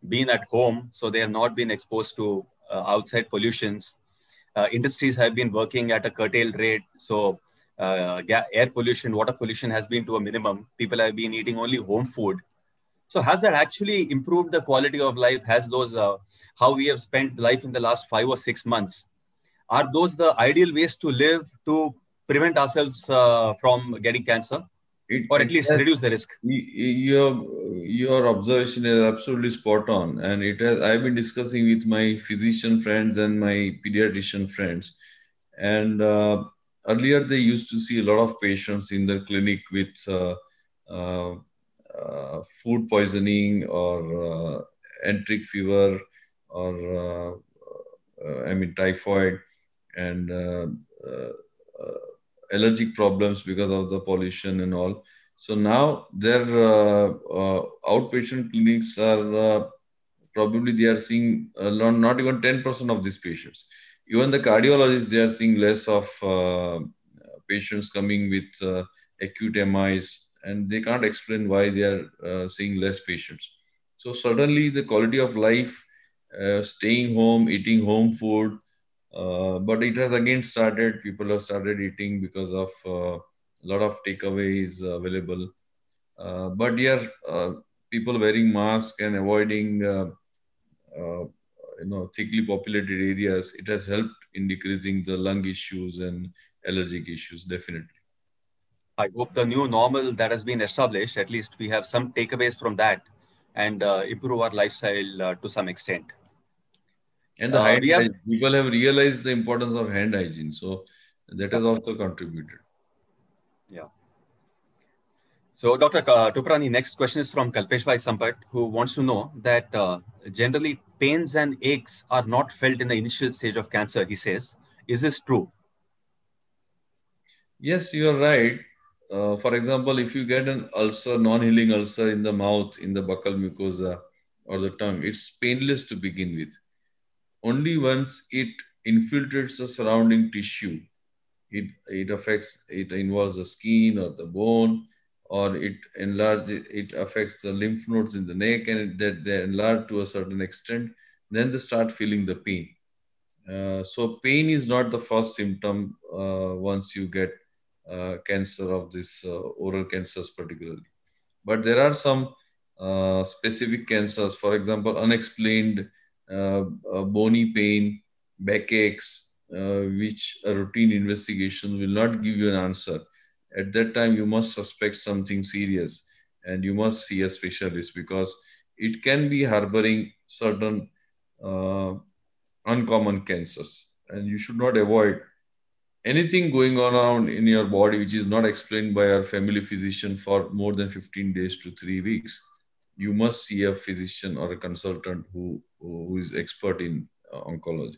been at home so they have not been exposed to uh, outside pollutions uh, industries have been working at a curtailed rate so uh, air pollution water pollution has been to a minimum people have been eating only home food so has that actually improved the quality of life? Has those uh, how we have spent life in the last five or six months? Are those the ideal ways to live to prevent ourselves uh, from getting cancer, it, or at least has, reduce the risk? Your your observation is absolutely spot on, and it has. I've been discussing with my physician friends and my pediatrician friends, and uh, earlier they used to see a lot of patients in their clinic with. Uh, uh, uh food poisoning or uh, enteric fever or uh, uh, I mean typhoid and uh, allergic problems because of the pollution and all. So now their outpatient clinics are probably they are seeing not even 10% of these patients. Even the cardiologists, they are seeing less of patients coming with acute MIs and they can't explain why they are uh, seeing less patients. So suddenly the quality of life, uh, staying home, eating home food, uh, but it has again started. People have started eating because of uh, a lot of takeaways available. Uh, but yeah, uh, people wearing masks and avoiding you know thickly populated areas. It has helped in decreasing the lung issues and allergic issues, definitely. I hope the new normal that has been established, at least we have some takeaways from that and uh, improve our lifestyle uh, to some extent. And the uh, have, people have realized the importance of hand hygiene. So that has also contributed. Yeah. So Dr. Uh, Toprani, next question is from Kalpesh Sampat, who wants to know that uh, generally pains and aches are not felt in the initial stage of cancer, he says. Is this true? Yes, you are right uh, for example, if you get an ulcer, non-healing ulcer in the mouth, in the buccal mucosa or the tongue, it's painless to begin with. Only once it infiltrates the surrounding tissue, it, it affects, it involves the skin or the bone, or it enlarges, it affects the lymph nodes in the neck and that they enlarge to a certain extent, then they start feeling the pain. Uh, so pain is not the first symptom uh, once you get uh, cancer of this uh, oral cancers particularly. But there are some uh, specific cancers, for example, unexplained bony pain, backaches, which a routine investigation will not give you an answer. At that time, you must suspect something serious and you must see a specialist because it can be harboring certain uh, uncommon cancers and you should not avoid anything going on around in your body which is not explained by your family physician for more than 15 days to three weeks you must see a physician or a consultant who who is expert in uh, oncology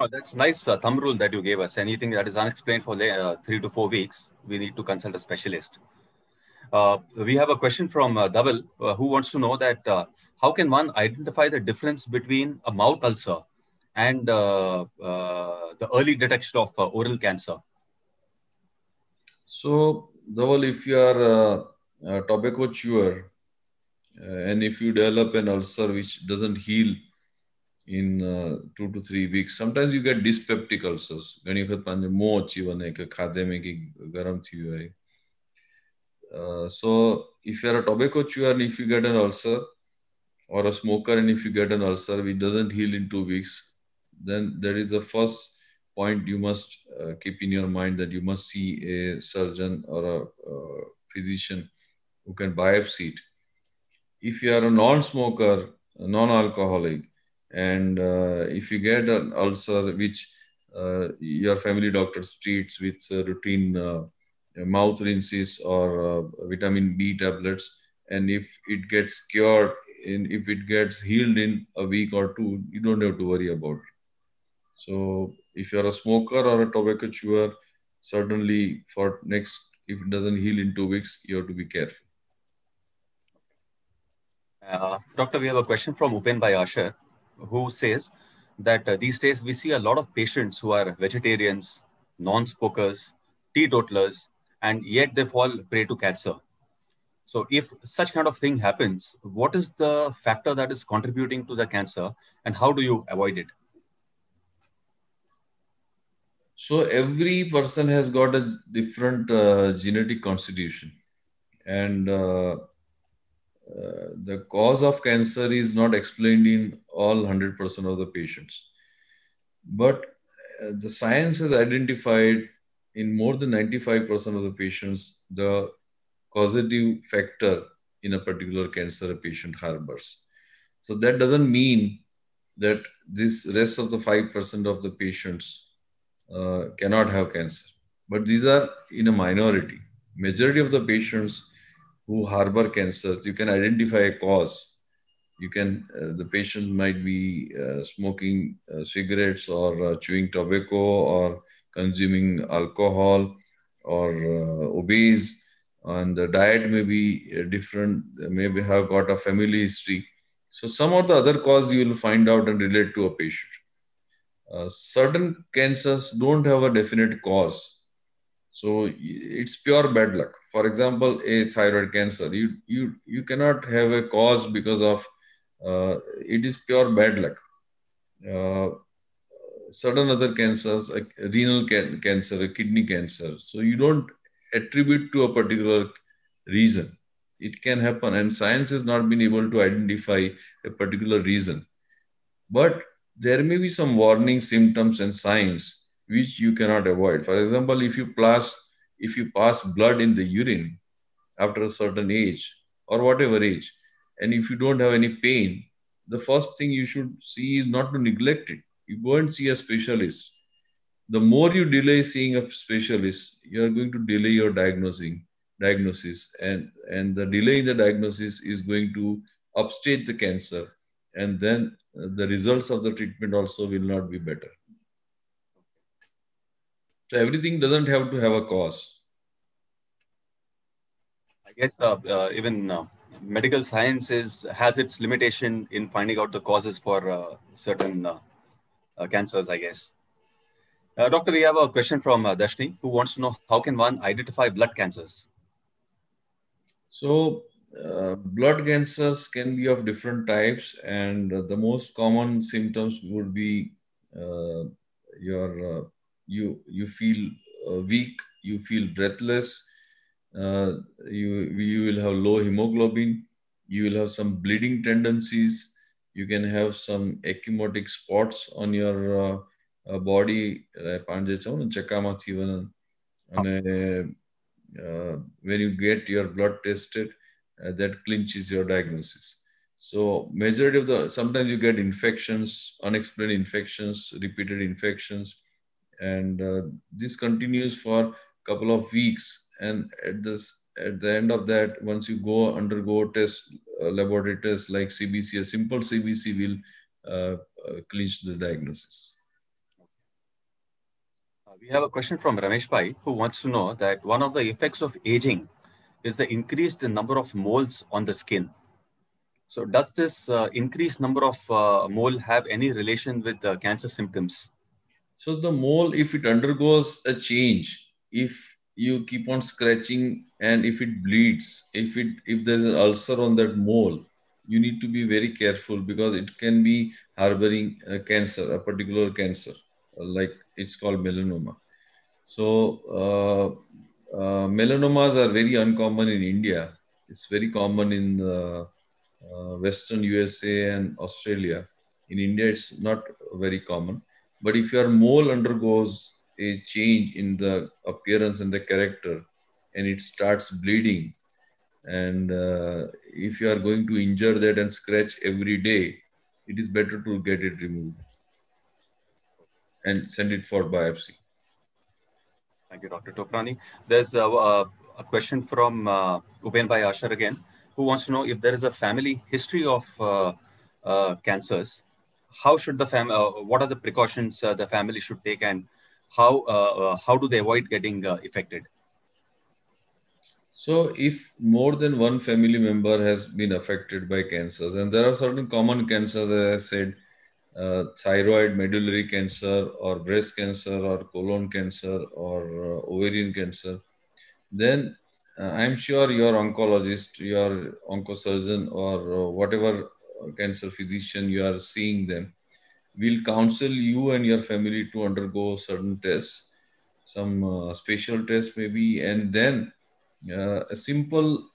oh, that's nice uh, thumb rule that you gave us anything that is unexplained for uh, three to four weeks we need to consult a specialist uh, we have a question from uh, Dhaval, uh, who wants to know that uh, how can one identify the difference between a mouth ulcer and uh, uh, the early detection of uh, oral cancer? So, Dhaval, if you are a tobacco chewer, and if you develop an ulcer which doesn't heal in uh, two to three weeks. Sometimes you get dyspeptic ulcers. ઘણી વખત પાંજે મો ઓછી બને કે ખાધે મેં કંઈક ગરમ થયું હોય so if a are a tobacco if you get an ulcer, or a smoker, and if you get an ulcer ulcer doesn't heal in two weeks then there is a first point you must uh, keep in your mind that you must see a surgeon or a uh, physician who can biopsy it. If you are a non-smoker, non-alcoholic, and uh, if you get an ulcer which uh, your family doctor treats with uh, routine uh, mouth rinses or vitamin B tablets, and if it gets cured, in, if it gets healed in a week or two, you don't have to worry about it so if you're a smoker or a tobacco chewer, certainly for next, if it doesn't heal in two weeks, you have to be careful. Uh, doctor, we have a question from Upen by Asher, who says that uh, these days we see a lot of patients who are vegetarians, non-smokers, teetotalers, and yet they fall prey to cancer. So, if such kind of thing happens, what is the factor that is contributing to the cancer, and how do you avoid it? So every person has got a different uh, genetic constitution, and uh, uh, the cause of cancer is not explained in all 100% of the patients. But uh, the science has identified in more than 95% of the patients the causative factor in a particular cancer a patient harbors. So that doesn't mean that this rest of the 5% of the patients uh, cannot have cancer. But these are in a minority. Majority of the patients who harbor cancer, you can identify a cause. You can, uh, the patient might be uh, smoking uh, cigarettes or uh, chewing tobacco or consuming alcohol or obese and the diet may be different, maybe have got a family history. So some or the other cause you will find out and relate to a patient. Uh, certain cancers don't have a definite cause. So it's pure bad luck. For example, a thyroid cancer, you, you, you cannot have a cause because of uh, it is pure bad luck. Uh, certain other cancers, like renal can- cancer, kidney cancer, so you don't attribute to a particular reason. It can happen, and science has not been able to identify a particular reason. But there may be some warning symptoms and signs which you cannot avoid. For example, if you pass, if you pass blood in the urine after a certain age or whatever age, and if you don't have any pain, the first thing you should see is not to neglect it. You go and see a specialist. The more you delay seeing a specialist, you are going to delay your diagnosing diagnosis, and and the delay in the diagnosis is going to upstage the cancer, and then the results of the treatment also will not be better. So everything doesn't have to have a cause. I guess uh, uh, even uh, medical science is, has its limitation in finding out the causes for uh, certain uh, uh, cancers, I guess. doctor, we have a question from Dashni who wants to know how can one identify blood cancers? So uh, blood cancers can be of different types, and the most common symptoms would be uh, your uh, you you feel weak, you feel breathless, you you will have low hemoglobin, you will have some bleeding tendencies, you can have some ecchymotic spots on your body. પાંજે છે ને ચકામાં When you get your blood tested uh, that clinches your diagnosis. So majority of the, sometimes you get infections, unexplained infections, repeated infections, and uh, this continues for a couple of weeks. And at this, at the end of that, once you go undergo test, uh, laboratory tests like CBC, a simple CBC will uh, uh, clinch the diagnosis. Uh, we have a question from Ramesh Pai who wants to know that one of the effects of aging is the increased number of moles on the skin. So does this uh, increased number of uh, mole have any relation with cancer symptoms? So the mole, if it undergoes a change, if you keep on scratching and if it bleeds, if it if there's an ulcer on that mole, you need to be very careful because it can be harboring a cancer, a particular cancer, uh, like it's called melanoma. So uh, uh, melanomas are very uncommon in India. It's very common in uh, uh, Western USA and Australia. In India, it's not very common. But if your mole undergoes a change in the appearance and the character and it starts bleeding, and uh, if you are going to injure that and scratch every day, it is better to get it removed and send it for biopsy. Thank you, Dr. Toprani. There's a, a question from uh, Uben by Ashar again, who wants to know if there is a family history of uh, uh, cancers. How should the family, uh, what are the precautions uh, the family should take and how, uh, uh, how do they avoid getting affected? So if more than one family member has been affected by cancers, and there are certain common cancers, as I said, uh, thyroid, medullary cancer, or breast cancer, or colon cancer, or uh, ovarian cancer, then uh, I'm sure your oncologist, your oncosurgeon, or uh, whatever cancer physician you are seeing them will counsel you and your family to undergo certain tests, some uh, special tests maybe, and then uh, a simple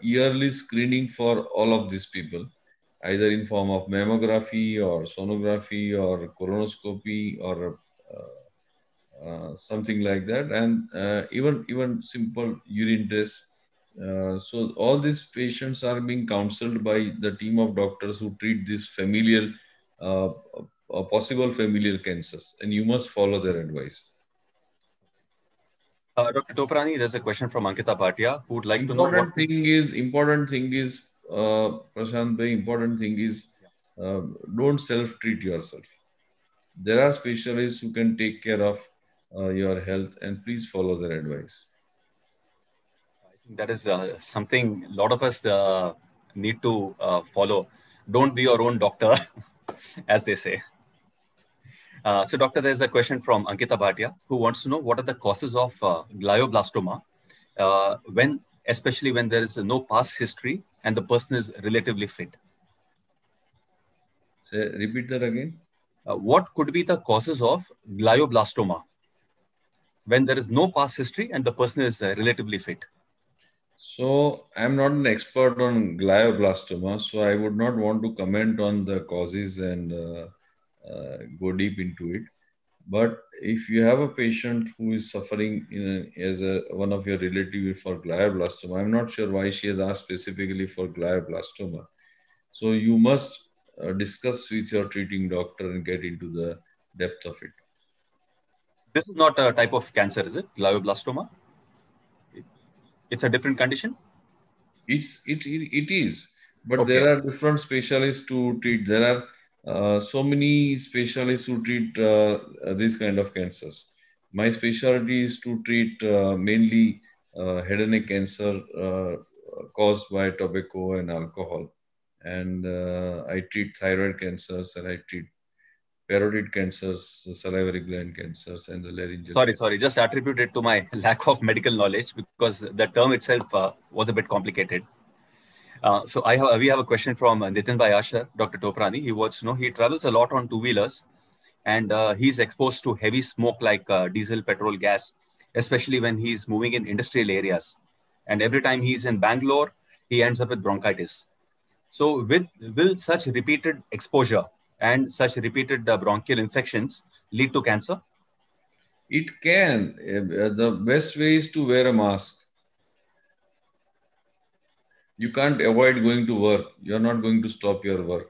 yearly screening for all of these people either in form of mammography or sonography or colonoscopy or uh, uh, something like that, and uh, even even simple urine test. Uh, so all these patients are being counseled by the team of doctors who treat these familial, uh, uh, possible familial cancers, and you must follow their advice. Dr. Toprani, there's a question from Ankita Bhatia who would like important to know. Important thing is important thing is uh, Prashant, the important thing is uh, don't self treat yourself. There are specialists who can take care of uh, your health, and please follow their advice. I think that is uh, something a lot of us uh, need to uh, follow. Don't be your own doctor, as they say. Uh, so, doctor, there's a question from Ankita Bhatia who wants to know what are the causes of glioblastoma when especially when there is no past history and the person is relatively fit. So repeat that again. Uh, what could be the causes of glioblastoma when there is no past history and the person is uh, relatively fit? So I'm not an expert on glioblastoma, so I would not want to comment on the causes and uh, uh go deep into it. But if you have a patient who is suffering in a, as a, one of your relative for glioblastoma, I'm not sure why she has asked specifically for glioblastoma. So you must uh, discuss with your treating doctor and get into the depth of it. This is not a type of cancer, is it? Glioblastoma? It's a different condition? It's, it, it, it is. But okay. there are different specialists to treat. There are uh, so many specialists who treat uh, uh this kind of cancers. My specialty is to treat uh, mainly uh, head and neck cancer caused by tobacco and alcohol. And I treat thyroid cancers and I treat parotid cancers, salivary gland cancers, and the laryngeal. Sorry, sorry, just attribute it to my lack of medical knowledge because the term itself was a bit complicated. Uh, so I have, we have a question from uh, Nitin Bhai Dr. Toprani. He wants to know, he travels a lot on two-wheelers and uh, he's exposed to heavy smoke like uh, diesel, petrol, gas, especially when he's moving in industrial areas. And every time he's in Bangalore, he ends up with bronchitis. So with, will such repeated exposure and such repeated uh, bronchial infections lead to cancer? It can. Uh, the best way is to wear a mask you can't avoid going to work you're not going to stop your work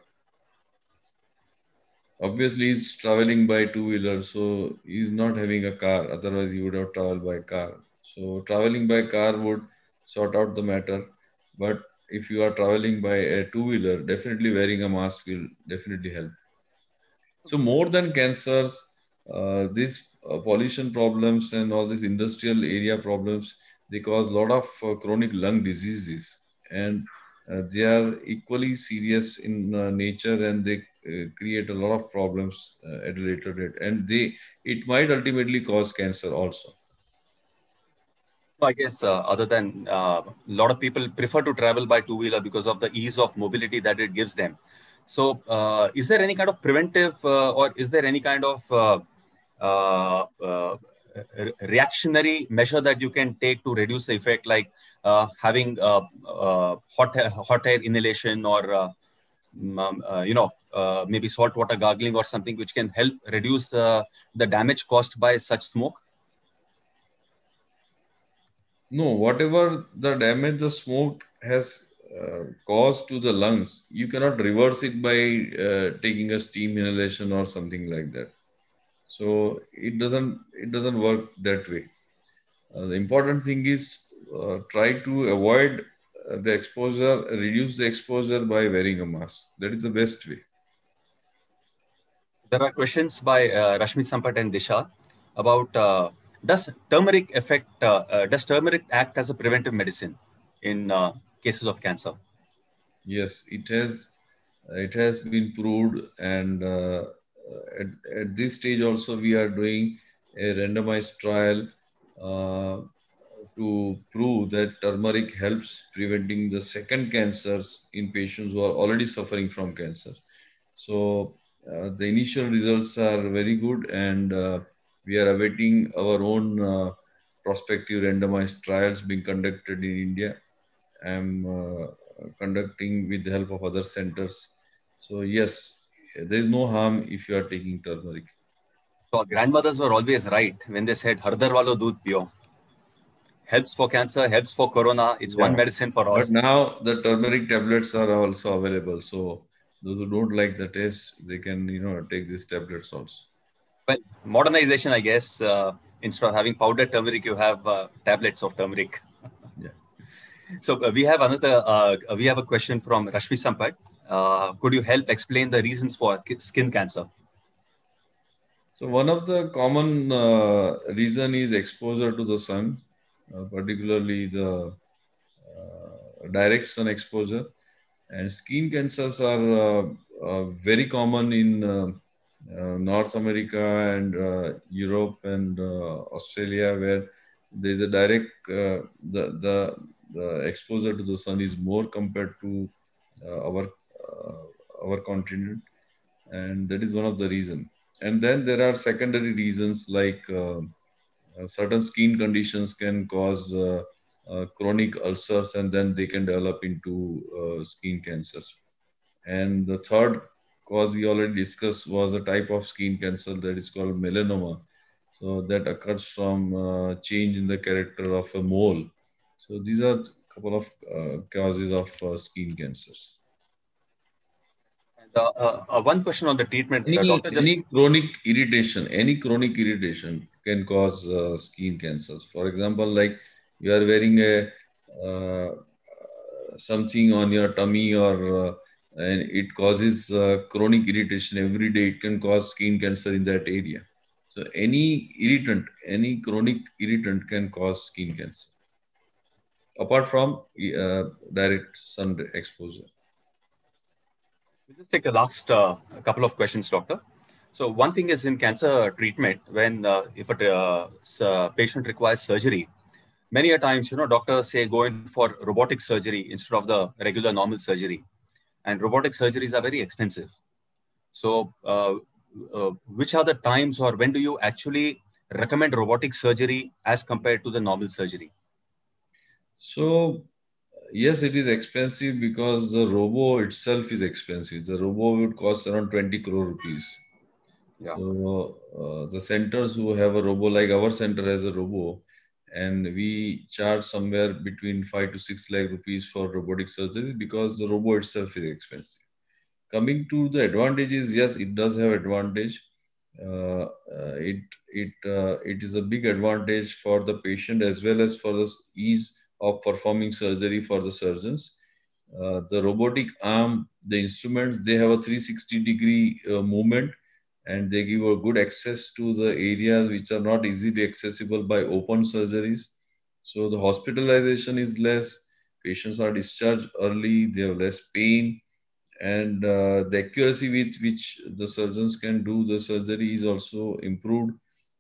obviously he's traveling by two wheeler so he's not having a car otherwise he would have traveled by car so traveling by car would sort out the matter but if you are traveling by a two wheeler definitely wearing a mask will definitely help so more than cancers uh, these uh, pollution problems and all these industrial area problems they cause a lot of uh, chronic lung diseases and uh, they are equally serious in uh, nature and they uh, create a lot of problems at a later date and they it might ultimately cause cancer also I guess uh, other than a uh, lot of people prefer to travel by two wheeler because of the ease of mobility that it gives them. So, uh, is there any kind of preventive or is there any kind of reactionary measure that you can take to reduce the effect? Like uh, having uh, uh, hot air, hot air inhalation or mm, um, you know maybe salt water gargling or something which can help reduce the damage caused by such smoke? No, whatever the damage the smoke has uh, to the lungs, you cannot reverse it by uh, taking a steam inhalation or something like that. So it doesn't it doesn't work that way. Uh, the important thing is uh, try to avoid uh, the exposure, reduce the exposure by wearing a mask. That is the best way. There are questions by uh, Rashmi Sampat and Disha about uh, does turmeric affect, uh, does turmeric act as a preventive medicine in cases of cancer? Yes, it has, it has been proved and at, at, this stage also we are doing a randomized trial uh, to prove that turmeric helps preventing the second cancers in patients who are already suffering from cancer. So uh, the initial results are very good and uh, we are awaiting our own uh, prospective randomized trials being conducted in India. I'm uh, conducting with the help of other centers. So yes, there is no harm if you are taking turmeric. Our grandmothers were always right when they said, Hardar walo doodh piyo helps for cancer, helps for corona. It's yeah. one medicine for all. But now the turmeric tablets are also available. So those who don't like the taste, they can you know take these tablets also. Well, modernization, I guess. Uh, instead of having powdered turmeric, you have uh, tablets of turmeric. yeah. So uh, we have another. Uh, we have a question from Rashmi Sampat. Uh, could you help explain the reasons for skin cancer? So one of the common uh, reason is exposure to the sun uh, particularly the uh, direct sun exposure. And skin cancers are uh, very common in North America and Europe and Australia, where there is a direct the, the the exposure to the sun is more compared to our our continent and that is one of the reason and then there are secondary reasons like uh, certain skin conditions can cause uh, uh, chronic ulcers and then they can develop into skin cancers. And the third cause we already discussed was a type of skin cancer that is called melanoma. So that occurs from uh, change in the character of a mole. So these are a couple of uh, causes of uh, skin cancers. Uh, uh, uh, one question on the treatment. Any, the just... any, chronic irritation, any chronic irritation can cause uh, skin cancers. For example, like you are wearing a uh, something on your tummy or uh, and it causes chronic irritation every day. It can cause skin cancer in that area. So any irritant, any chronic irritant can cause skin cancer. Apart from direct sun exposure. We'll just take the last uh, couple of questions, doctor. So one thing is in cancer treatment, when uh, if a uh, uh patient requires surgery, many a times, you know, doctors say go in for robotic surgery instead of the regular normal surgery. And robotic surgeries are very expensive. So uh, uh, which are the times or when do you actually recommend robotic surgery as compared to the normal surgery? So yes, it is expensive because the robo itself is expensive. The robo would cost around 20 crore rupees. Yeah. So uh, the centers who have a robo, like our center has a robo, and we charge somewhere between five to six lakh rupees for robotic surgery because the robo itself is expensive. Coming to the advantages, yes, it does have advantage. Uh, uh, it it uh, it is a big advantage for the patient as well as for the ease of performing surgery for the surgeons. Uh, the robotic arm, the instruments, they have a 360 degree uh, movement and they give a good access to the areas which are not easily accessible by open surgeries. So the hospitalization is less, patients are discharged early, they have less pain, and uh, the accuracy with which the surgeons can do the surgery is also improved.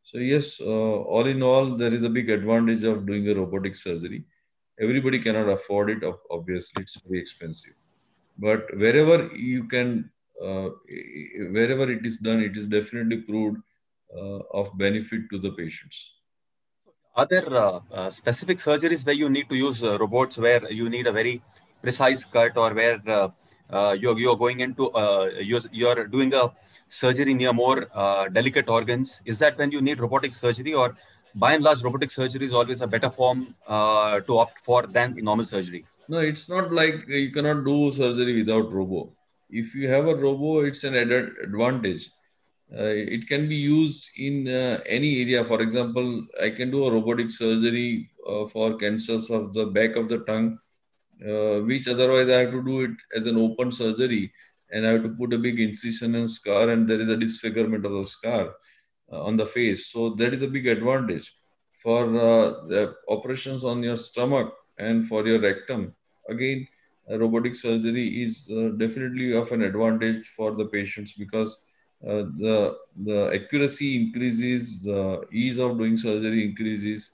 So yes, uh, all in all, there is a big advantage of doing a robotic surgery everybody cannot afford it obviously it's very expensive but wherever you can uh, wherever it is done it is definitely proved uh, of benefit to the patients are there uh, uh specific surgeries where you need to use uh, robots where you need a very precise cut or where you're, uh, you're going into you're, you're doing a surgery near more delicate organs is that when you need robotic surgery or by and large, robotic surgery is always a better form uh, to opt for than normal surgery. No, it's not like you cannot do surgery without robo. If you have a robo, it's an ad- advantage. Uh, it can be used in uh, any area. For example, I can do a robotic surgery uh, for cancers of the back of the tongue, uh, which otherwise I have to do it as an open surgery and I have to put a big incision and scar, and there is a disfigurement of the scar uh, on the face. So that is a big advantage for uh, operations on your stomach and for your rectum. Again, robotic surgery is uh, definitely of an advantage for the patients because uh, the the accuracy increases, the ease of doing surgery increases.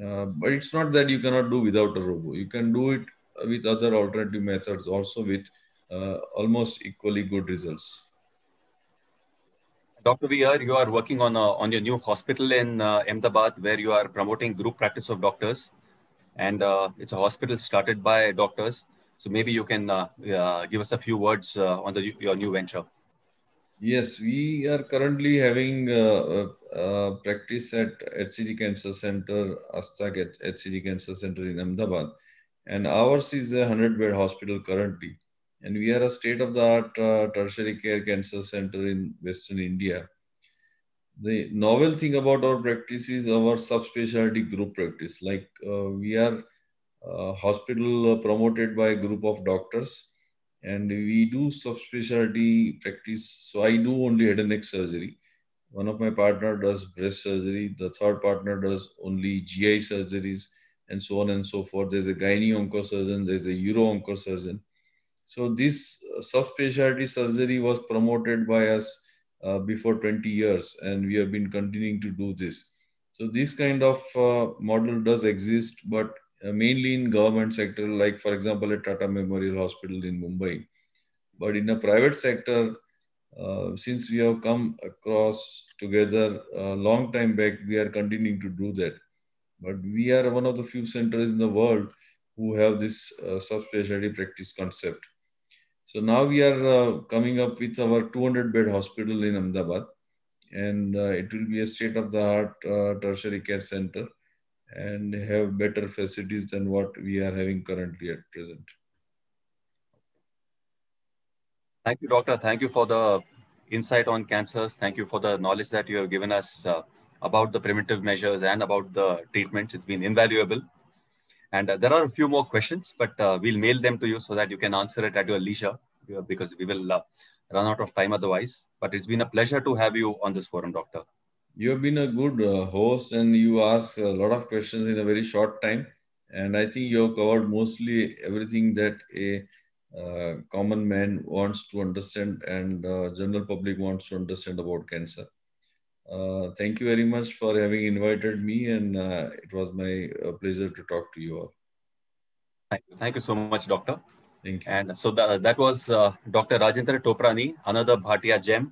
Uh, but it's not that you cannot do without a robot. You can do it with other alternative methods also with uh, almost equally good results. Dr. Veer, you are working on, a, uh, on your new hospital in uh, Ahmedabad where you are promoting group practice of doctors. And uh, it's a hospital started by doctors. So maybe you can uh, give us a few words uh, on the, your new venture. Yes, we are currently having a, uh, a practice at HCG Cancer Center, at HCG Cancer Center in Ahmedabad. And ours is a 100 bed hospital currently and we are a state of the art uh, tertiary care cancer center in Western India. The novel thing about our practice is our subspecialty group practice. Like uh, we are uh, hospital uh, promoted by a group of doctors and we do subspecialty practice. So I do only head and neck surgery. One of my partner does breast surgery. The third partner does only GI surgeries and so on and so forth. There's a gynae oncosurgeon, there's a uro oncosurgeon. So this uh, subspecialty surgery was promoted by us uh, before 20 years, and we have been continuing to do this. So this kind of uh, model does exist, but uh, mainly in government sector, like for example at Tata Memorial Hospital in Mumbai. But in the private sector, uh, since we have come across together a uh, long time back, we are continuing to do that. But we are one of the few centers in the world who have this subspecialty practice concept. So now we are uh, coming up with our 200 bed hospital in Ahmedabad, and uh, it will be a state of the art uh, tertiary care center and have better facilities than what we are having currently at present. Thank you, Doctor. Thank you for the insight on cancers. Thank you for the knowledge that you have given us uh, about the primitive measures and about the treatments. It's been invaluable. And uh, there are a few more questions, but uh, we'll mail them to you so that you can answer it at your leisure uh, because we will uh, run out of time otherwise. But it's been a pleasure to have you on this forum, Doctor. You have been a good uh, host and you ask a lot of questions in a very short time. And I think you have covered mostly everything that a uh, common man wants to understand and general public wants to understand about cancer. Uh, thank you very much for having invited me, and uh, it was my uh, pleasure to talk to you all. Thank you, thank you so much, Doctor. Thank you. And so the, that was uh, Dr. Rajendra Toprani, another Bhatia gem,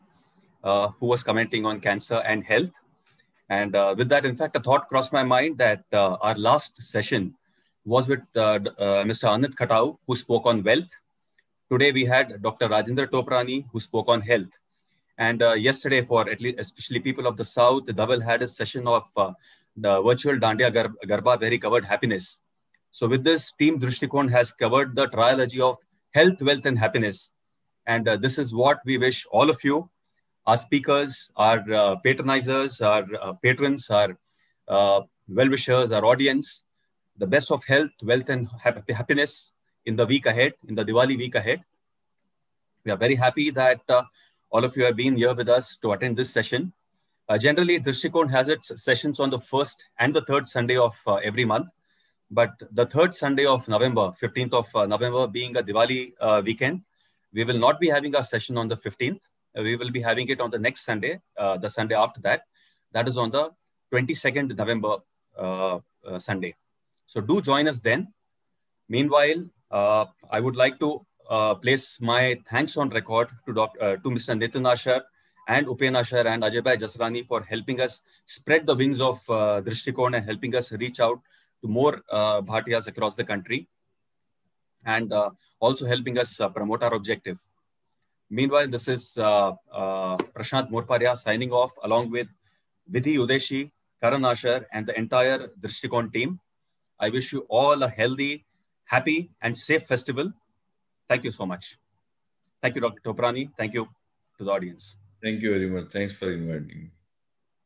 uh, who was commenting on cancer and health. And uh, with that, in fact, a thought crossed my mind that our last session was with Mr. Anand Khatau, who spoke on wealth. Today we had Dr. Rajendra Toprani, who spoke on health. And uh, yesterday, for at least especially people of the South, Dhaval had a session of uh, the virtual Dandiya Gar- Garba where he covered happiness. So with this, Team Drishtikon has covered the trilogy of health, wealth, and happiness. And uh, this is what we wish all of you, our speakers, our uh, patronizers, our uh, patrons, our uh, well-wishers, our audience, the best of health, wealth, and ha- happiness in the week ahead, in the Diwali week ahead. We are very happy that all of you have been here with us to attend this session. Uh, generally, Drishtikon has its sessions on the first and the third Sunday of uh, every month. But the third Sunday of November, 15th of uh, November being a Diwali uh, weekend, we will not be having our session on the 15th. Uh, we will be having it on the next Sunday, uh, the Sunday after that. That is on the 22nd November Sunday. So do join us then. Meanwhile, I would like to uh, place my thanks on record to, Dr. uh, to Mr. Nitin Asher and Upen Asher and Ajay Jasrani for helping us spread the wings of uh, Drishtikon and helping us reach out to more uh, Bhatiyas across the country and uh, also helping us uh, promote our objective. Meanwhile, this is uh, Prashant Morparya signing off along with Vidhi Udeshi, Karan Asher, and the entire Drishtikon team. I wish you all a healthy, happy, and safe festival. Thank you so much. Thank you, Dr. Toprani. Thank you to the audience. Thank you very much. Thanks for inviting me.